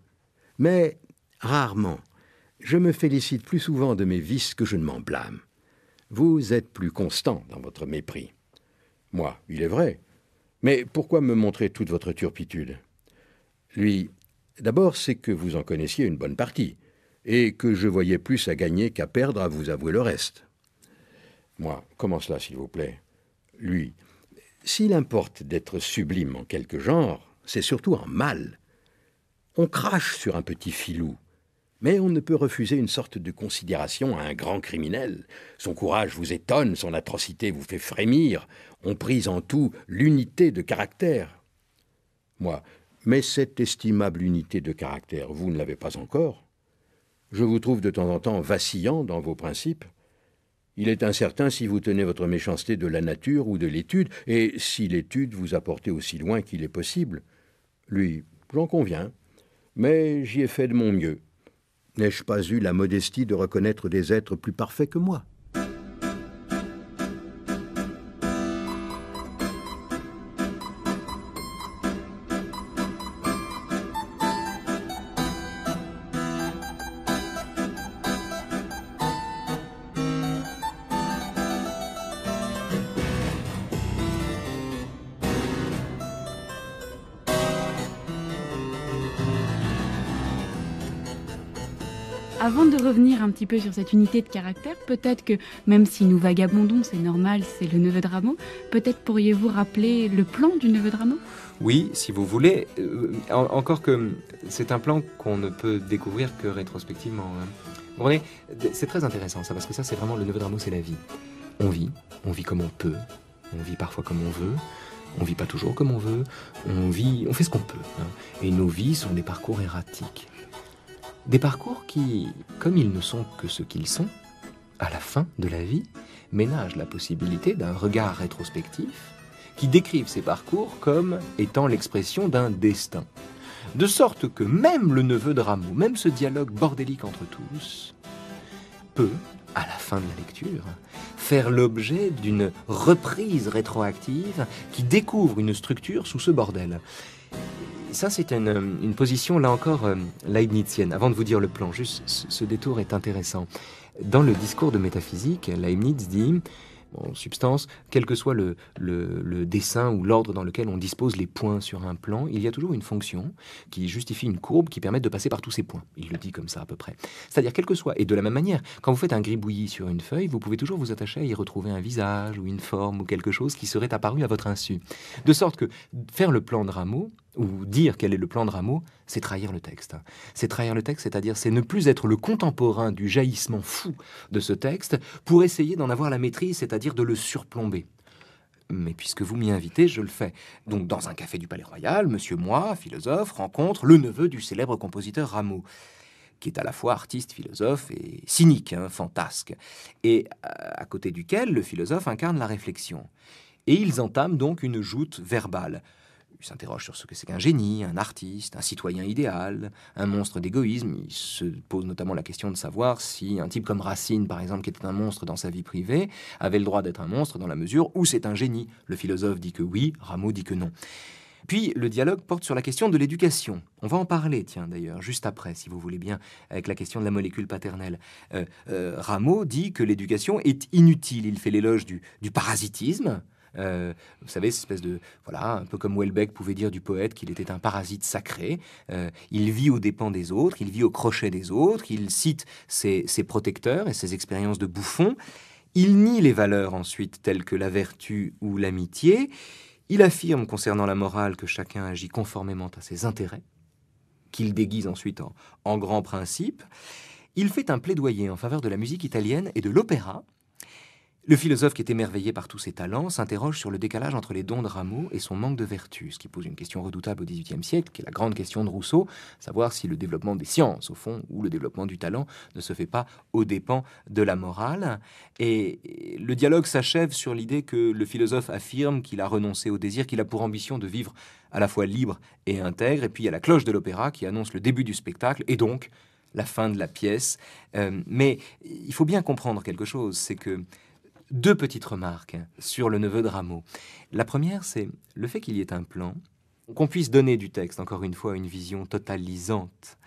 Mais rarement, je me félicite plus souvent de mes vices que je ne m'en blâme. Vous êtes plus constant dans votre mépris. Moi, il est vrai. Mais pourquoi me montrer toute votre turpitude Lui, d'abord, c'est que vous en connaissiez une bonne partie, et que je voyais plus à gagner qu'à perdre à vous avouer le reste. Moi, comment cela, s'il vous plaît Lui, s'il importe d'être sublime en quelque genre, c'est surtout en mal. On crache sur un petit filou, mais on ne peut refuser une sorte de considération à un grand criminel. Son courage vous étonne, son atrocité vous fait frémir. On prise en tout l'unité de caractère. Moi, mais cette estimable unité de caractère, vous ne l'avez pas encore. Je vous trouve de temps en temps vacillant dans vos principes. Il est incertain si vous tenez votre méchanceté de la nature ou de l'étude, et si l'étude vous a porté aussi loin qu'il est possible. Lui, j'en conviens, mais j'y ai fait de mon mieux. N'ai-je pas eu la modestie de reconnaître des êtres plus parfaits que moi Avant de revenir un petit peu sur cette unité de caractère, peut-être que même si nous vagabondons, c'est normal, c'est le neveu de Rameau, peut-être pourriez-vous rappeler le plan du neveu de Rameau Oui, si vous voulez. Euh, encore que c'est un plan qu'on ne peut découvrir que rétrospectivement. Hein. Vous Bon, c'est très intéressant ça, parce que ça, c'est vraiment le neveu de Rameau, c'est la vie. On vit, on vit comme on peut, on vit parfois comme on veut. On vit pas toujours comme on veut, on vit, on fait ce qu'on peut. Hein. Et nos vies sont des parcours erratiques. Des parcours qui, comme ils ne sont que ce qu'ils sont, à la fin de la vie, ménagent la possibilité d'un regard rétrospectif qui décrive ces parcours comme étant l'expression d'un destin. De sorte que même le neveu de Rameau, même ce dialogue bordélique entre tous, peut, à la fin de la lecture, faire l'objet d'une reprise rétroactive qui découvre une structure sous ce bordel ça, c'est euh, une, position, là encore, euh, leibnizienne. Avant de vous dire le plan, juste ce détour est intéressant. Dans le discours de métaphysique, Leibniz dit en substance, quel que soit le, le dessin ou l'ordre dans lequel on dispose les points sur un plan, il y a toujours une fonction qui justifie une courbe qui permet de passer par tous ces points. Il le dit comme ça à peu près. C'est-à-dire, quel que soit, et de la même manière, quand vous faites un gribouillis sur une feuille, vous pouvez toujours vous attacher à y retrouver un visage ou une forme ou quelque chose qui serait apparu à votre insu. De sorte que faire le plan de rameau, ou dire quel est le plan de Rameau, c'est trahir le texte. C'est trahir le texte, c'est-à-dire c'est ne plus être le contemporain du jaillissement fou de ce texte pour essayer d'en avoir la maîtrise, c'est-à-dire de le surplomber. Mais puisque vous m'y invitez, je le fais. Donc dans un café du Palais Royal, monsieur moi, philosophe, rencontre le neveu du célèbre compositeur Rameau qui est à la fois artiste, philosophe et cynique, hein, fantasque, et à côté duquel le philosophe incarne la réflexion. Et ils entament donc une joute verbale. Il s'interroge sur ce que c'est qu'un génie, un artiste, un citoyen idéal, un monstre d'égoïsme. Il se pose notamment la question de savoir si un type comme Racine, par exemple, qui était un monstre dans sa vie privée, avait le droit d'être un monstre dans la mesure où c'est un génie. Le philosophe dit que oui, Rameau dit que non. Puis le dialogue porte sur la question de l'éducation. On va en parler, tiens d'ailleurs, juste après, si vous voulez bien, avec la question de la molécule paternelle. Euh, euh, Rameau dit que l'éducation est inutile. Il fait l'éloge du parasitisme, euh, vous savez, cette espèce de... Voilà, un peu comme Welbeck pouvait dire du poète qu'il était un parasite sacré. Euh, il vit aux dépens des autres, il vit au crochet des autres, il cite ses, protecteurs et ses expériences de bouffon. Il nie les valeurs ensuite telles que la vertu ou l'amitié. Il affirme concernant la morale que chacun agit conformément à ses intérêts, qu'il déguise ensuite en, en grands principes. Il fait un plaidoyer en faveur de la musique italienne et de l'opéra, le philosophe, qui est émerveillé par tous ses talents, s'interroge sur le décalage entre les dons de Rameau et son manque de vertu, ce qui pose une question redoutable au XVIIIe siècle, qui est la grande question de Rousseau, savoir si le développement des sciences, au fond, ou le développement du talent ne se fait pas au dépens de la morale. Et le dialogue s'achève sur l'idée que le philosophe affirme qu'il a renoncé au désir, qu'il a pour ambition de vivre à la fois libre et intègre, et puis il y a la cloche de l'opéra qui annonce le début du spectacle, et donc la fin de la pièce. Euh, mais il faut bien comprendre quelque chose, c'est que deux petites remarques sur le neveu de Rameau. La première, c'est le fait qu'il y ait un plan, qu'on puisse donner du texte, encore une fois, une vision totalisante,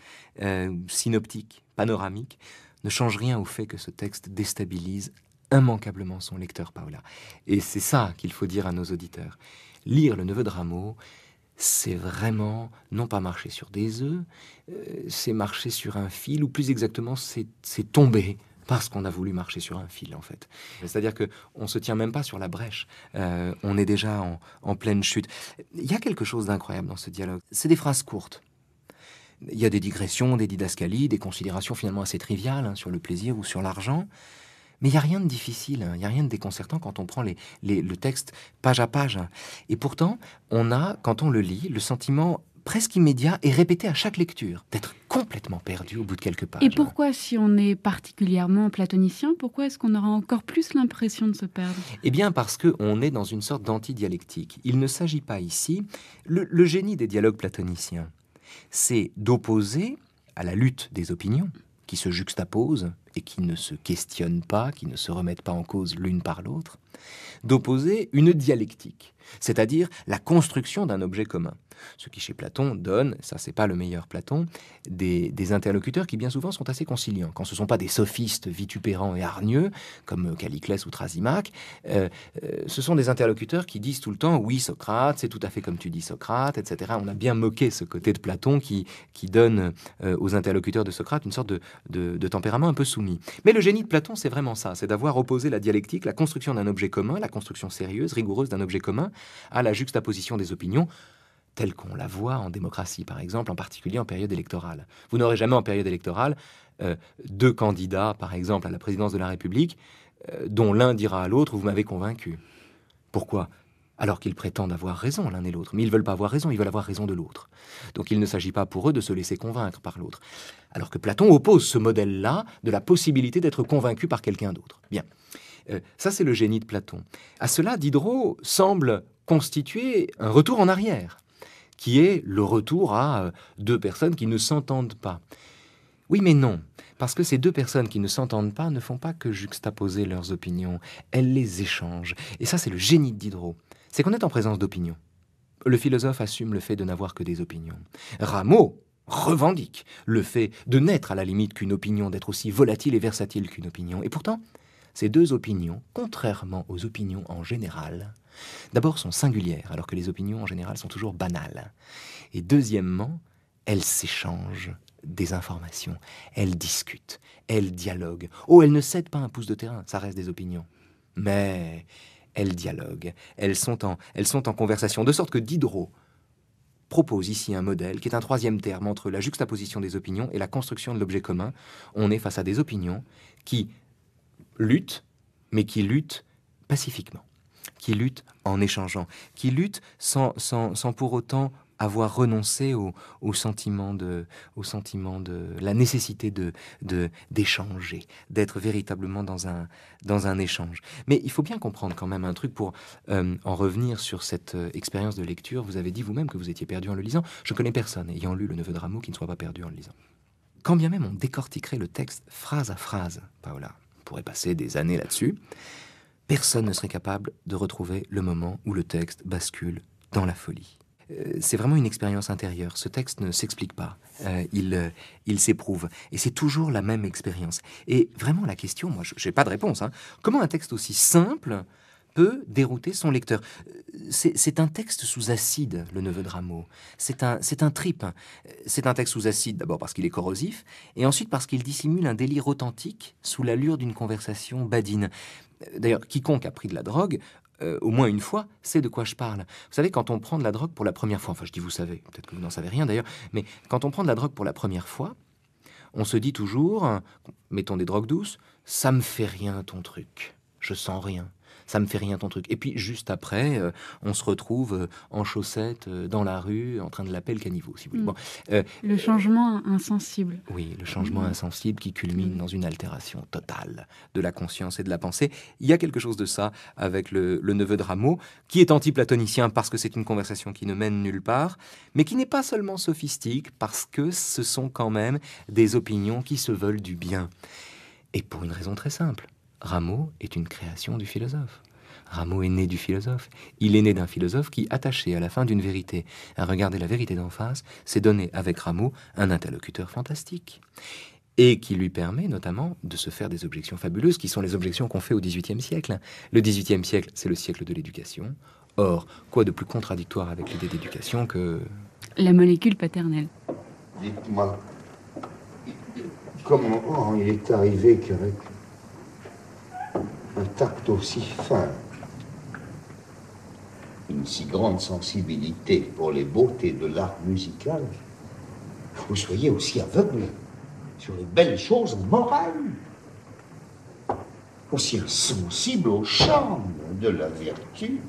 euh, synoptique, panoramique, ne change rien au fait que ce texte déstabilise immanquablement son lecteur, Paola. Et c'est ça qu'il faut dire à nos auditeurs. Lire le neveu de Rameau, c'est vraiment non pas marcher sur des œufs, euh, c'est marcher sur un fil, ou plus exactement, c'est tomber parce qu'on a voulu marcher sur un fil en fait. C'est-à-dire que on se tient même pas sur la brèche, euh, on est déjà en, pleine chute. Il y a quelque chose d'incroyable dans ce dialogue. C'est des phrases courtes. Il y a des digressions, des didascalies, des considérations finalement assez triviales hein, sur le plaisir ou sur l'argent. Mais il n'y a rien de difficile, hein. il y n'y a rien de déconcertant quand on prend le texte page à page. Et pourtant, on a, quand on le lit, le sentiment presque immédiat et répété à chaque lecture, d'être complètement perdu au bout de quelques pages. Et pourquoi, si on est particulièrement platonicien, pourquoi est-ce qu'on aura encore plus l'impression de se perdre Eh bien, parce qu'on est dans une sorte d'antidialectique. Il ne s'agit pas ici, le, le génie des dialogues platoniciens, c'est d'opposer à la lutte des opinions, qui se juxtaposent et qui ne se questionnent pas, qui ne se remettent pas en cause l'une par l'autre, d'opposer une dialectique, c'est-à-dire la construction d'un objet commun. Ce qui chez Platon donne, ça c'est pas le meilleur Platon, des, interlocuteurs qui bien souvent sont assez conciliants. Quand ce ne sont pas des sophistes vitupérants et hargneux, comme Calliclès ou Trasimaque, euh, euh, ce sont des interlocuteurs qui disent tout le temps oui Socrate, c'est tout à fait comme tu dis Socrate, etc. On a bien moqué ce côté de Platon qui, donne euh, aux interlocuteurs de Socrate une sorte de tempérament un peu soumis. Mais le génie de Platon c'est vraiment ça, c'est d'avoir opposé la dialectique, la construction d'un objet commun, la construction sérieuse, rigoureuse d'un objet commun, à la juxtaposition des opinions, telle qu'on la voit en démocratie, par exemple, en particulier en période électorale. Vous n'aurez jamais en période électorale euh, deux candidats, par exemple, à la présidence de la République, euh, dont l'un dira à l'autre, vous m'avez convaincu. Pourquoi alors qu'ils prétendent avoir raison l'un et l'autre. Mais ils ne veulent pas avoir raison, ils veulent avoir raison de l'autre. Donc il ne s'agit pas pour eux de se laisser convaincre par l'autre. Alors que Platon oppose ce modèle-là de la possibilité d'être convaincu par quelqu'un d'autre. Bien. Euh, ça, c'est le génie de Platon. À cela, Diderot semble constituer un retour en arrière, qui est le retour à euh, deux personnes qui ne s'entendent pas. Oui, mais non, parce que ces deux personnes qui ne s'entendent pas ne font pas que juxtaposer leurs opinions, elles les échangent. Et ça, c'est le génie de Diderot, c'est qu'on est en présence d'opinions. Le philosophe assume le fait de n'avoir que des opinions. Rameau revendique le fait de n'être à la limite qu'une opinion, d'être aussi volatile et versatile qu'une opinion. Et pourtant, ces deux opinions, contrairement aux opinions en général, d'abord sont singulières, alors que les opinions en général sont toujours banales. Et deuxièmement, elles s'échangent des informations, elles discutent, elles dialoguent. Oh, elles ne cèdent pas un pouce de terrain, ça reste des opinions. Mais elles dialoguent, elles sont en, elles sont en conversation, de sorte que Diderot propose ici un modèle qui est un troisième terme entre la juxtaposition des opinions et la construction de l'objet commun. On est face à des opinions qui lutte, mais qui lutte pacifiquement, qui lutte en échangeant, qui lutte sans, pour autant avoir renoncé au, sentiment de, au sentiment de la nécessité de, d'échanger, d'être véritablement dans un, dans un échange. Mais il faut bien comprendre quand même un truc pour euh, en revenir sur cette euh, expérience de lecture. Vous avez dit vous-même que vous étiez perdu en le lisant. Je ne connais personne ayant lu Le Neveu de Rameau qui ne soit pas perdu en le lisant. Quand bien même on décortiquerait le texte phrase à phrase, Paola, pourrait passer des années là-dessus, personne ne serait capable de retrouver le moment où le texte bascule dans la folie. Euh, c'est vraiment une expérience intérieure. Ce texte ne s'explique pas, euh, euh, il, s'éprouve. Et c'est toujours la même expérience. Et vraiment la question, moi, je n'ai pas de réponse. Hein. Comment un texte aussi simple peut dérouter son lecteur. Euh, c'est un texte sous acide, le neveu de Rameau. C'est un, un trip. C'est un texte sous acide d'abord parce qu'il est corrosif, et ensuite parce qu'il dissimule un délire authentique sous l'allure d'une conversation badine. Euh, d'ailleurs, quiconque a pris de la drogue euh, au moins une fois, c'est de quoi je parle. Vous savez, quand on prend de la drogue pour la première fois, enfin je dis vous savez, peut-être que vous n'en savez rien d'ailleurs, mais quand on prend de la drogue pour la première fois, on se dit toujours, hein, mettons des drogues douces, ça me fait rien ton truc, je sens rien, ça me fait rien ton truc. Et puis juste après, euh, on se retrouve euh, en chaussettes, euh, dans la rue, en train de l'appeler le caniveau, si vous voulez. Mm. le changement insensible. Oui, le changement mm. insensible qui culmine mm. dans une altération totale de la conscience et de la pensée. Il y a quelque chose de ça avec le, le neveu de Rameau, qui est anti-platonicien parce que c'est une conversation qui ne mène nulle part, mais qui n'est pas seulement sophistique parce que ce sont quand même des opinions qui se veulent du bien. Et pour une raison très simple. Rameau est une création du philosophe. Rameau est né du philosophe. Il est né d'un philosophe qui, attaché à la fin d'une vérité, à regarder la vérité d'en face, s'est donné avec Rameau un interlocuteur fantastique. Et qui lui permet notamment de se faire des objections fabuleuses, qui sont les objections qu'on fait au XVIIIe siècle. Le XVIIIe siècle, c'est le siècle de l'éducation. Or, quoi de plus contradictoire avec l'idée d'éducation que... La molécule paternelle. Dites-moi, comment oh, il est arrivé qu'avec un tact aussi fin, une si grande sensibilité pour les beautés de l'art musical, vous soyez aussi aveugle sur les belles choses morales, aussi insensible au charme de la vertu.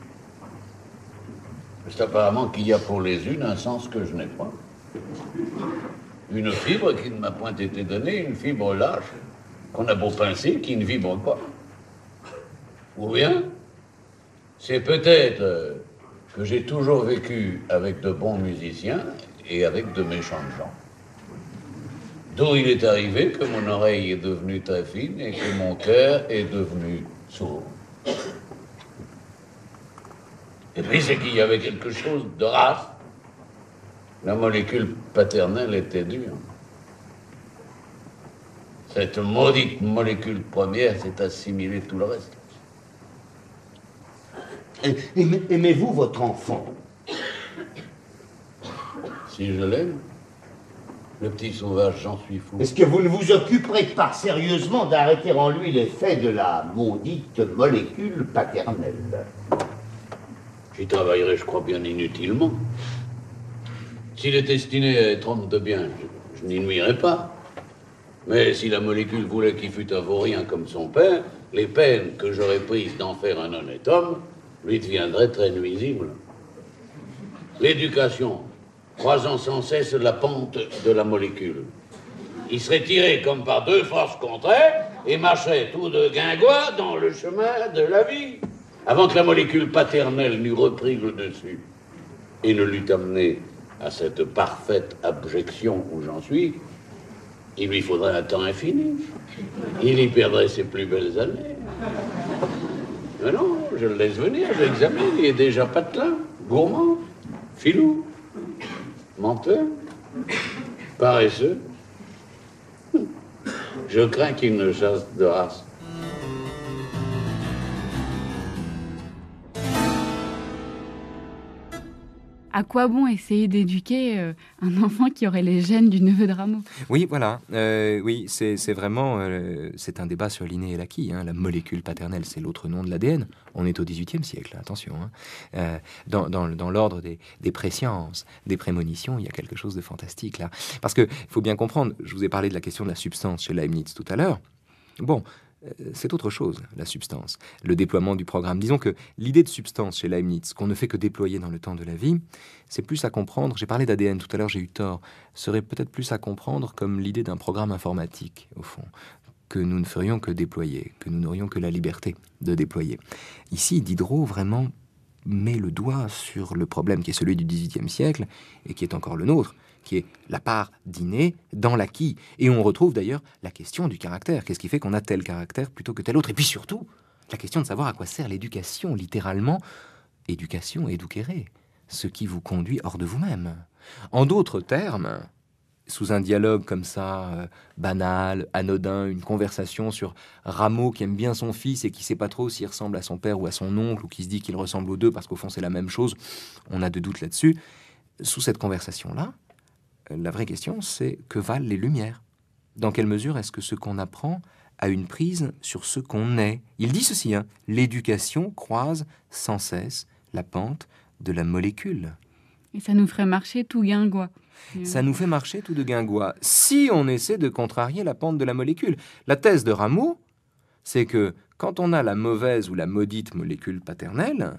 C'est apparemment qu'il y a pour les unes un sens que je n'ai pas. Une fibre qui ne m'a point été donnée, une fibre lâche, qu'on a beau pincer, qui ne vibre pas. Ou bien, c'est peut-être euh, que j'ai toujours vécu avec de bons musiciens et avec de méchants gens. D'où il est arrivé que mon oreille est devenue très fine et que mon cœur est devenu sourd. Et puis c'est qu'il y avait quelque chose de rare. La molécule paternelle était dure. Cette maudite molécule première s'est assimilée tout le reste. Aimez-vous votre enfant Si je l'aime, le petit sauvage, j'en suis fou. Est-ce que vous ne vous occuperez pas sérieusement d'arrêter en lui l'effet de la maudite molécule paternelle J'y travaillerai, je crois, bien inutilement. S'il est destiné à être homme de bien, je, je n'y nuirai pas. Mais si la molécule voulait qu'il fût un vaurien comme son père, les peines que j'aurais prises d'en faire un honnête homme, lui deviendrait très nuisible. L'éducation, croisant sans cesse la pente de la molécule. Il serait tiré comme par deux forces contraires et marcherait tout de guingois dans le chemin de la vie, avant que la molécule paternelle n'eût repris le dessus et ne l'eût amené à cette parfaite abjection où j'en suis, il lui faudrait un temps infini. Il y perdrait ses plus belles années. Non, non, je le laisse venir, je il est déjà patelin, gourmand, filou, menteur, paresseux. Je crains qu'il ne chasse de race. à quoi bon essayer d'éduquer euh, un enfant qui aurait les gènes du neveu de Rameau Oui, voilà. Euh, oui, c'est vraiment. Euh, c'est un débat sur l'inné et l'acquis. Hein. La molécule paternelle, c'est l'autre nom de l'ADN. On est au XVIIIe siècle, hein, attention. Hein. dans, dans, l'ordre des, des, présciences, des prémonitions, il y a quelque chose de fantastique là. Parce qu'il faut bien comprendre, je vous ai parlé de la question de la substance chez Leibniz tout à l'heure. Bon, euh, c'est autre chose, la substance. Le déploiement du programme. Disons que l'idée de substance chez Leibniz, qu'on ne fait que déployer dans le temps de la vie, c'est plus à comprendre, j'ai parlé d'ADN tout à l'heure, j'ai eu tort, serait peut-être plus à comprendre comme l'idée d'un programme informatique, au fond, que nous ne ferions que déployer, que nous n'aurions que la liberté de déployer. Ici, Diderot vraiment met le doigt sur le problème qui est celui du XVIIIe siècle et qui est encore le nôtre, qui est la part d'inné dans l'acquis. Et on retrouve d'ailleurs la question du caractère. Qu'est-ce qui fait qu'on a tel caractère plutôt que tel autre Et puis surtout, la question de savoir à quoi sert l'éducation, littéralement, éducation, éduquerée, ce qui vous conduit hors de vous-même. En d'autres termes, sous un dialogue comme ça, euh, banal, anodin, une conversation sur Rameau qui aime bien son fils et qui sait pas trop s'il ressemble à son père ou à son oncle, ou qui se dit qu'il ressemble aux deux parce qu'au fond c'est la même chose, on a de doutes là-dessus. Sous cette conversation-là, la vraie question, c'est que valent les lumières Dans quelle mesure est-ce que ce qu'on apprend a une prise sur ce qu'on est Il dit ceci, hein, l'éducation croise sans cesse la pente de la molécule. Et ça nous ferait marcher tout guingois. Ça nous fait marcher tout de guingois, si on essaie de contrarier la pente de la molécule. La thèse de Rameau, c'est que quand on a la mauvaise ou la maudite molécule paternelle,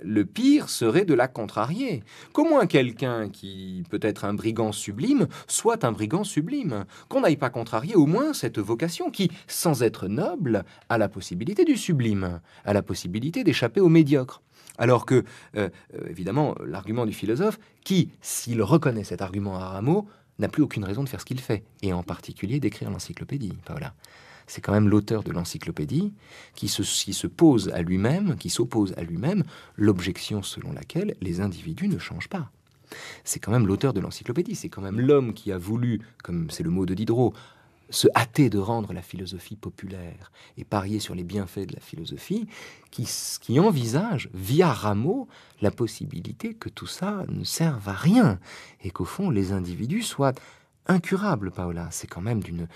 le pire serait de la contrarier. Qu'au moins quelqu'un qui peut être un brigand sublime soit un brigand sublime. Qu'on n'aille pas contrarier au moins cette vocation qui, sans être noble, a la possibilité du sublime, a la possibilité d'échapper au médiocre. Alors que, euh, euh, évidemment, l'argument du philosophe, qui, s'il reconnaît cet argument à Rameau, n'a plus aucune raison de faire ce qu'il fait, et en particulier d'écrire l'encyclopédie, Paola c'est quand même l'auteur de l'encyclopédie qui se, se pose à lui-même, qui s'oppose à lui-même l'objection selon laquelle les individus ne changent pas. C'est quand même l'auteur de l'encyclopédie, c'est quand même l'homme qui a voulu, comme c'est le mot de Diderot, se hâter de rendre la philosophie populaire et parier sur les bienfaits de la philosophie, qui, qui envisage, via Rameau, la possibilité que tout ça ne serve à rien et qu'au fond les individus soient incurables, Paola. C'est quand même d'une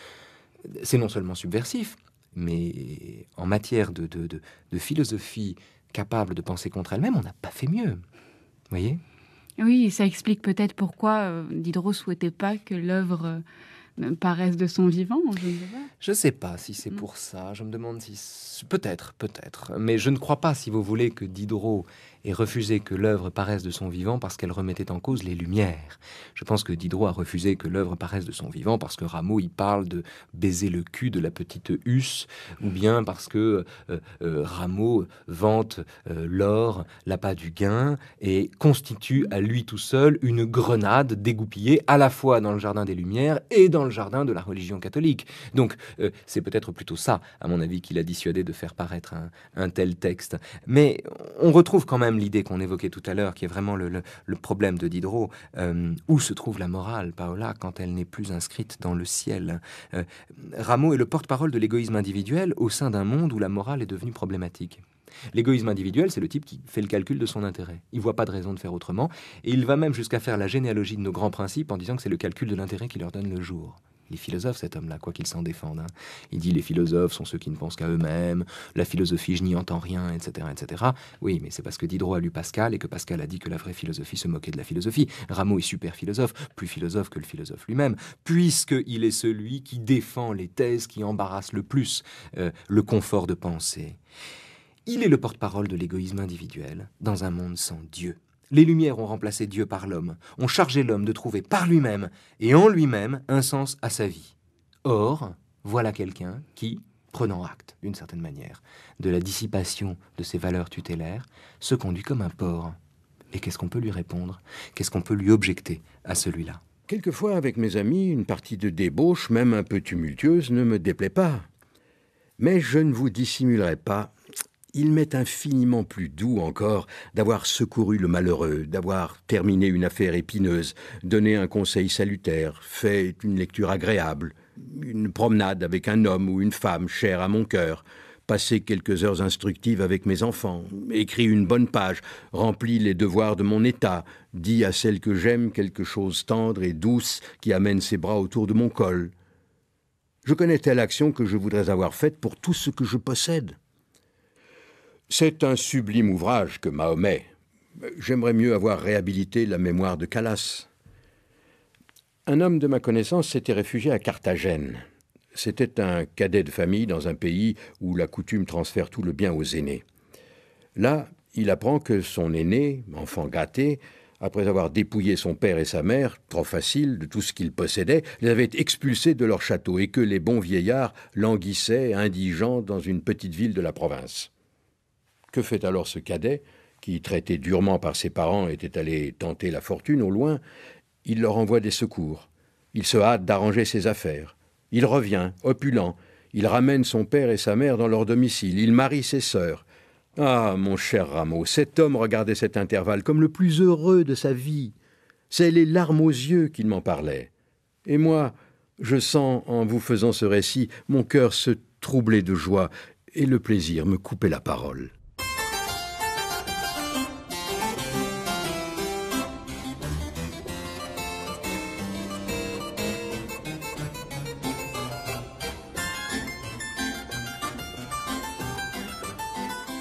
c'est non seulement subversif, mais en matière de, de, philosophie capable de penser contre elle-même, on n'a pas fait mieux. Vous voyez Oui, ça explique peut-être pourquoi euh, Diderot souhaitait pas que l'œuvre euh, paraisse de son vivant Je ne sais pas, sais pas si c'est pour ça. Je me demande si... Peut-être, peut-être. Mais je ne crois pas, si vous voulez, que Diderot et refusait que l'œuvre paraisse de son vivant parce qu'elle remettait en cause les Lumières. Je pense que Diderot a refusé que l'œuvre paraisse de son vivant parce que Rameau y parle de baiser le cul de la petite husse, ou bien parce que euh, euh, Rameau vante euh, l'or, l'or, l'appât du gain, et constitue à lui tout seul une grenade dégoupillée à la fois dans le jardin des Lumières et dans le jardin de la religion catholique. Donc c'est peut-être plutôt ça, à mon avis, qui l'a dissuadé de faire paraître un, un tel texte. Mais on retrouve quand même l'idée qu'on évoquait tout à l'heure, qui est vraiment le, problème de Diderot, euh, où se trouve la morale, Paola, quand elle n'est plus inscrite dans le ciel euh, Rameau est le porte-parole de l'égoïsme individuel au sein d'un monde où la morale est devenue problématique. L'égoïsme individuel, c'est le type qui fait le calcul de son intérêt. Il voit pas de raison de faire autrement, et il va même jusqu'à faire la généalogie de nos grands principes en disant que c'est le calcul de l'intérêt qui leur donne le jour. Il est cet homme-là, quoi qu'il s'en défende. Hein. Il dit les philosophes sont ceux qui ne pensent qu'à eux-mêmes, la philosophie, je n'y entends rien, etc., etc. Oui, mais c'est parce que Diderot a lu Pascal et que Pascal a dit que la vraie philosophie se moquait de la philosophie. Rameau est super philosophe, plus philosophe que le philosophe lui-même, puisqu'il est celui qui défend les thèses qui embarrassent le plus euh, le confort de penser. Il est le porte-parole de l'égoïsme individuel dans un monde sans Dieu. Les Lumières ont remplacé Dieu par l'homme, ont chargé l'homme de trouver par lui-même et en lui-même un sens à sa vie. Or, voilà quelqu'un qui, prenant acte, d'une certaine manière, de la dissipation de ses valeurs tutélaires, se conduit comme un porc. Et qu'est-ce qu'on peut lui répondre Qu'est-ce qu'on peut lui objecter à celui-là Quelquefois, avec mes amis, une partie de débauche, même un peu tumultueuse, ne me déplaît pas. Mais je ne vous dissimulerai pas il m'est infiniment plus doux encore d'avoir secouru le malheureux, d'avoir terminé une affaire épineuse, donné un conseil salutaire, fait une lecture agréable, une promenade avec un homme ou une femme chère à mon cœur, passé quelques heures instructives avec mes enfants, écrit une bonne page, rempli les devoirs de mon état, dit à celle que j'aime quelque chose tendre et douce qui amène ses bras autour de mon col. Je connais telle action que je voudrais avoir faite pour tout ce que je possède. C'est un sublime ouvrage que Mahomet. J'aimerais mieux avoir réhabilité la mémoire de Calas. Un homme de ma connaissance s'était réfugié à Carthagène. C'était un cadet de famille dans un pays où la coutume transfère tout le bien aux aînés. Là, il apprend que son aîné, enfant gâté, après avoir dépouillé son père et sa mère, trop facile, de tout ce qu'ils possédaient, les avait expulsés de leur château et que les bons vieillards languissaient, indigents, dans une petite ville de la province. Que fait alors ce cadet qui, traité durement par ses parents, était allé tenter la fortune au loin Il leur envoie des secours. Il se hâte d'arranger ses affaires. Il revient, opulent. Il ramène son père et sa mère dans leur domicile. Il marie ses sœurs. Ah, mon cher Rameau, cet homme regardait cet intervalle comme le plus heureux de sa vie. C'est les larmes aux yeux qu'il m'en parlait. Et moi, je sens, en vous faisant ce récit, mon cœur se troubler de joie, et le plaisir me couper la parole.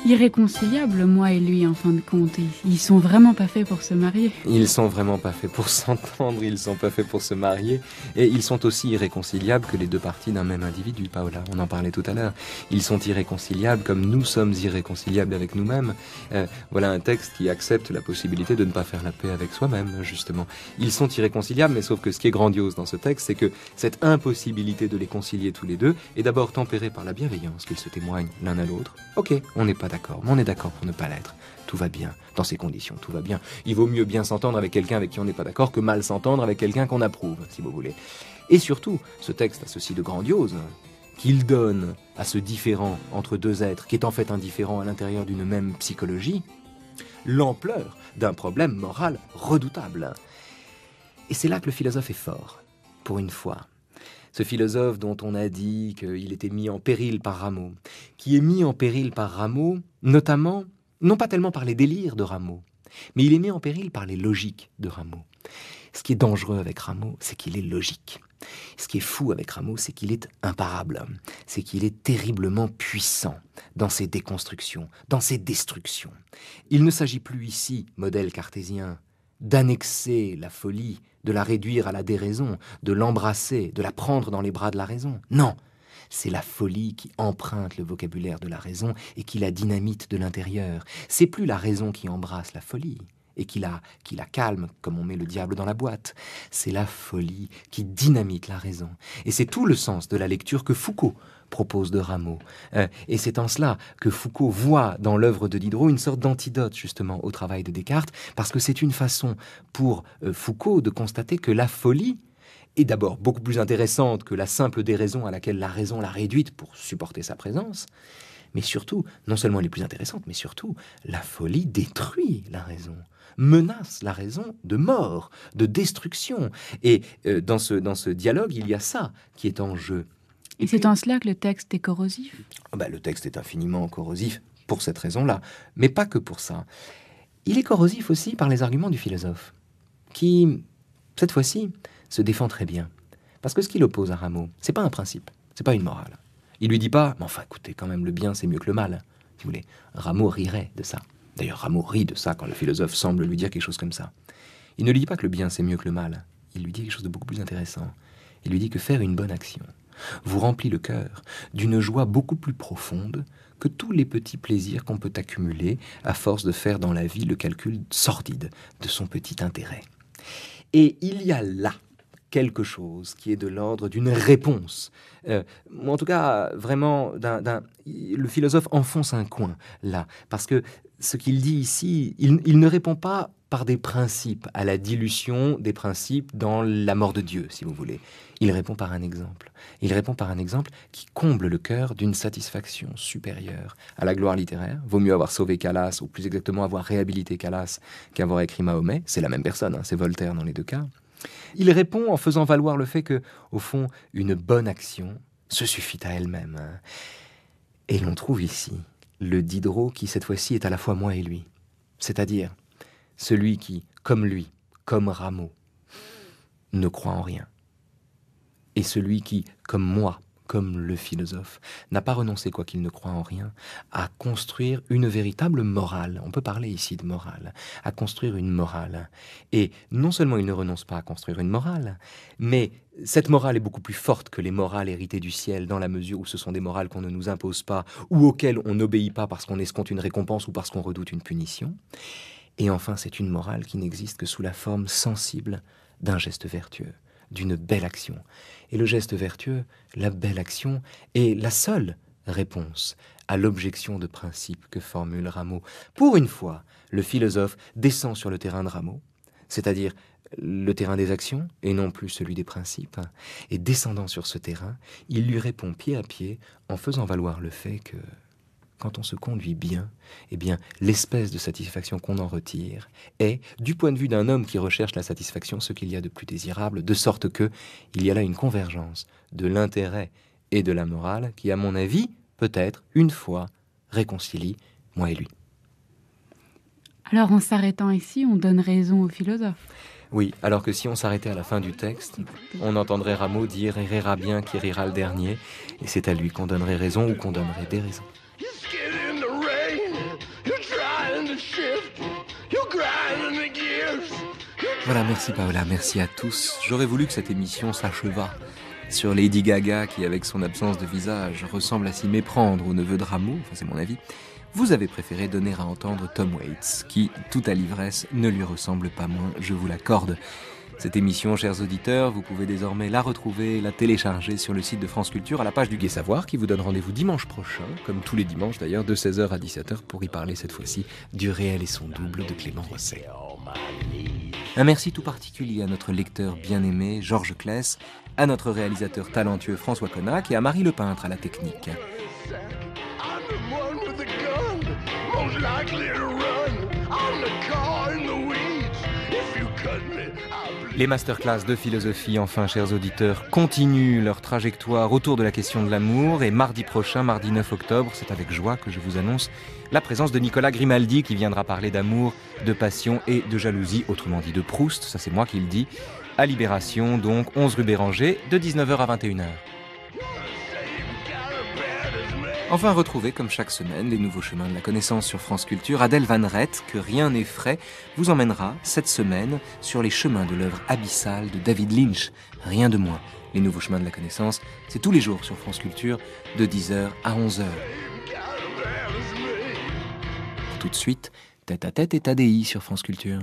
irréconciliables, moi et lui, en fin de compte. Ils, sont vraiment pas faits pour se marier. Ils sont vraiment pas faits pour s'entendre, ils sont pas faits pour se marier. Et ils sont aussi irréconciliables que les deux parties d'un même individu, Paola. On en parlait tout à l'heure. Ils sont irréconciliables comme nous sommes irréconciliables avec nous-mêmes. Euh, voilà un texte qui accepte la possibilité de ne pas faire la paix avec soi-même, justement. Ils sont irréconciliables, mais sauf que ce qui est grandiose dans ce texte, c'est que cette impossibilité de les concilier tous les deux est d'abord tempérée par la bienveillance qu'ils se témoignent l'un à l'autre. Ok, on n'est pas on est d'accord pour ne pas l'être. Tout va bien, dans ces conditions, tout va bien. Il vaut mieux bien s'entendre avec quelqu'un avec qui on n'est pas d'accord que mal s'entendre avec quelqu'un qu'on approuve, si vous voulez. Et surtout, ce texte a ceci de grandiose, qu'il donne à ce différent entre deux êtres, qui est en fait indifférent à l'intérieur d'une même psychologie, l'ampleur d'un problème moral redoutable. Et c'est là que le philosophe est fort, pour une fois ce philosophe dont on a dit qu'il était mis en péril par Rameau, qui est mis en péril par Rameau, notamment, non pas tellement par les délires de Rameau, mais il est mis en péril par les logiques de Rameau. Ce qui est dangereux avec Rameau, c'est qu'il est logique. Ce qui est fou avec Rameau, c'est qu'il est imparable, c'est qu'il est terriblement puissant dans ses déconstructions, dans ses destructions. Il ne s'agit plus ici, modèle cartésien, d'annexer la folie, de la réduire à la déraison, de l'embrasser, de la prendre dans les bras de la raison. Non, c'est la folie qui emprunte le vocabulaire de la raison et qui la dynamite de l'intérieur. C'est plus la raison qui embrasse la folie et qui la, qui la calme comme on met le diable dans la boîte. C'est la folie qui dynamite la raison. Et c'est tout le sens de la lecture que Foucault propose de Rameau. Euh, et c'est en cela que Foucault voit dans l'œuvre de Diderot une sorte d'antidote justement au travail de Descartes, parce que c'est une façon pour euh, Foucault de constater que la folie, est d'abord beaucoup plus intéressante que la simple déraison à laquelle la raison l'a réduite pour supporter sa présence, mais surtout, non seulement elle est plus intéressante, mais surtout, la folie détruit la raison, menace la raison de mort, de destruction. Et euh, dans, ce, dans ce dialogue, il y a ça qui est en jeu. Et c'est en cela que le texte est corrosif ah bah, Le texte est infiniment corrosif pour cette raison-là, mais pas que pour ça. Il est corrosif aussi par les arguments du philosophe, qui, cette fois-ci, se défend très bien. Parce que ce qu'il oppose à Rameau, n'est pas un principe, c'est pas une morale. Il lui dit pas, mais enfin écoutez, quand même, le bien c'est mieux que le mal. Si vous voulez, Rameau rirait de ça. D'ailleurs, Rameau rit de ça quand le philosophe semble lui dire quelque chose comme ça. Il ne lui dit pas que le bien c'est mieux que le mal. Il lui dit quelque chose de beaucoup plus intéressant. Il lui dit que faire une bonne action, vous remplit le cœur d'une joie beaucoup plus profonde que tous les petits plaisirs qu'on peut accumuler à force de faire dans la vie le calcul sordide de son petit intérêt. Et il y a là quelque chose qui est de l'ordre d'une réponse. Euh, ou en tout cas, vraiment, d'un. le philosophe enfonce un coin là, parce que ce qu'il dit ici, il, ne répond pas par des principes à la dilution des principes dans la mort de Dieu, si vous voulez. Il répond par un exemple. Il répond par un exemple qui comble le cœur d'une satisfaction supérieure à la gloire littéraire. Vaut mieux avoir sauvé Calas, ou plus exactement avoir réhabilité Calas, qu'avoir écrit Mahomet. C'est la même personne, hein, c'est Voltaire dans les deux cas. Il répond en faisant valoir le fait que, au fond, une bonne action se suffit à elle-même. Hein. Et l'on trouve ici le Diderot qui cette fois-ci est à la fois moi et lui, c'est-à-dire celui qui, comme lui, comme Rameau, ne croit en rien, et celui qui, comme moi, comme le philosophe, n'a pas renoncé, quoi qu'il ne croit en rien, à construire une véritable morale, on peut parler ici de morale, à construire une morale. Et non seulement il ne renonce pas à construire une morale, mais cette morale est beaucoup plus forte que les morales héritées du ciel, dans la mesure où ce sont des morales qu'on ne nous impose pas, ou auxquelles on n'obéit pas parce qu'on escompte une récompense ou parce qu'on redoute une punition. Et enfin, c'est une morale qui n'existe que sous la forme sensible d'un geste vertueux d'une belle action. Et le geste vertueux, la belle action, est la seule réponse à l'objection de principe que formule Rameau. Pour une fois, le philosophe descend sur le terrain de Rameau, c'est-à-dire le terrain des actions et non plus celui des principes, et descendant sur ce terrain, il lui répond pied à pied en faisant valoir le fait que quand on se conduit bien, eh bien, l'espèce de satisfaction qu'on en retire est, du point de vue d'un homme qui recherche la satisfaction, ce qu'il y a de plus désirable, de sorte que il y a là une convergence de l'intérêt et de la morale qui, à mon avis, peut-être, une fois, réconcilie moi et lui. Alors, en s'arrêtant ici, on donne raison au philosophe. Oui, alors que si on s'arrêtait à la fin du texte, on entendrait Rameau dire ⁇ et rira bien qui rira le dernier ⁇ et c'est à lui qu'on donnerait raison ou qu'on donnerait des raisons. Voilà, merci Paola, merci à tous. J'aurais voulu que cette émission s'achevât sur Lady Gaga qui, avec son absence de visage, ressemble à s'y méprendre au neveu de Rameau, enfin c'est mon avis. Vous avez préféré donner à entendre Tom Waits, qui, tout à l'ivresse, ne lui ressemble pas moins, je vous l'accorde. Cette émission, chers auditeurs, vous pouvez désormais la retrouver, la télécharger sur le site de France Culture à la page du Gué Savoir qui vous donne rendez-vous dimanche prochain, comme tous les dimanches d'ailleurs, de 16h à 17h pour y parler cette fois-ci du réel et son double de Clément Rosset. Un merci tout particulier à notre lecteur bien-aimé Georges Kless, à notre réalisateur talentueux François Connac et à Marie Le peintre à la technique. Les masterclass de philosophie, enfin, chers auditeurs, continuent leur trajectoire autour de la question de l'amour. Et mardi prochain, mardi 9 octobre, c'est avec joie que je vous annonce la présence de Nicolas Grimaldi qui viendra parler d'amour, de passion et de jalousie, autrement dit de Proust, ça c'est moi qui le dis, à Libération, donc 11 rue Béranger, de 19h à 21h. Enfin, retrouvez comme chaque semaine les nouveaux chemins de la connaissance sur France Culture. Adèle Van Rett, que rien n'est frais, vous emmènera cette semaine sur les chemins de l'œuvre abyssale de David Lynch. Rien de moins. Les nouveaux chemins de la connaissance, c'est tous les jours sur France Culture, de 10h à 11h. Tout de suite, tête à tête et ADI sur France Culture.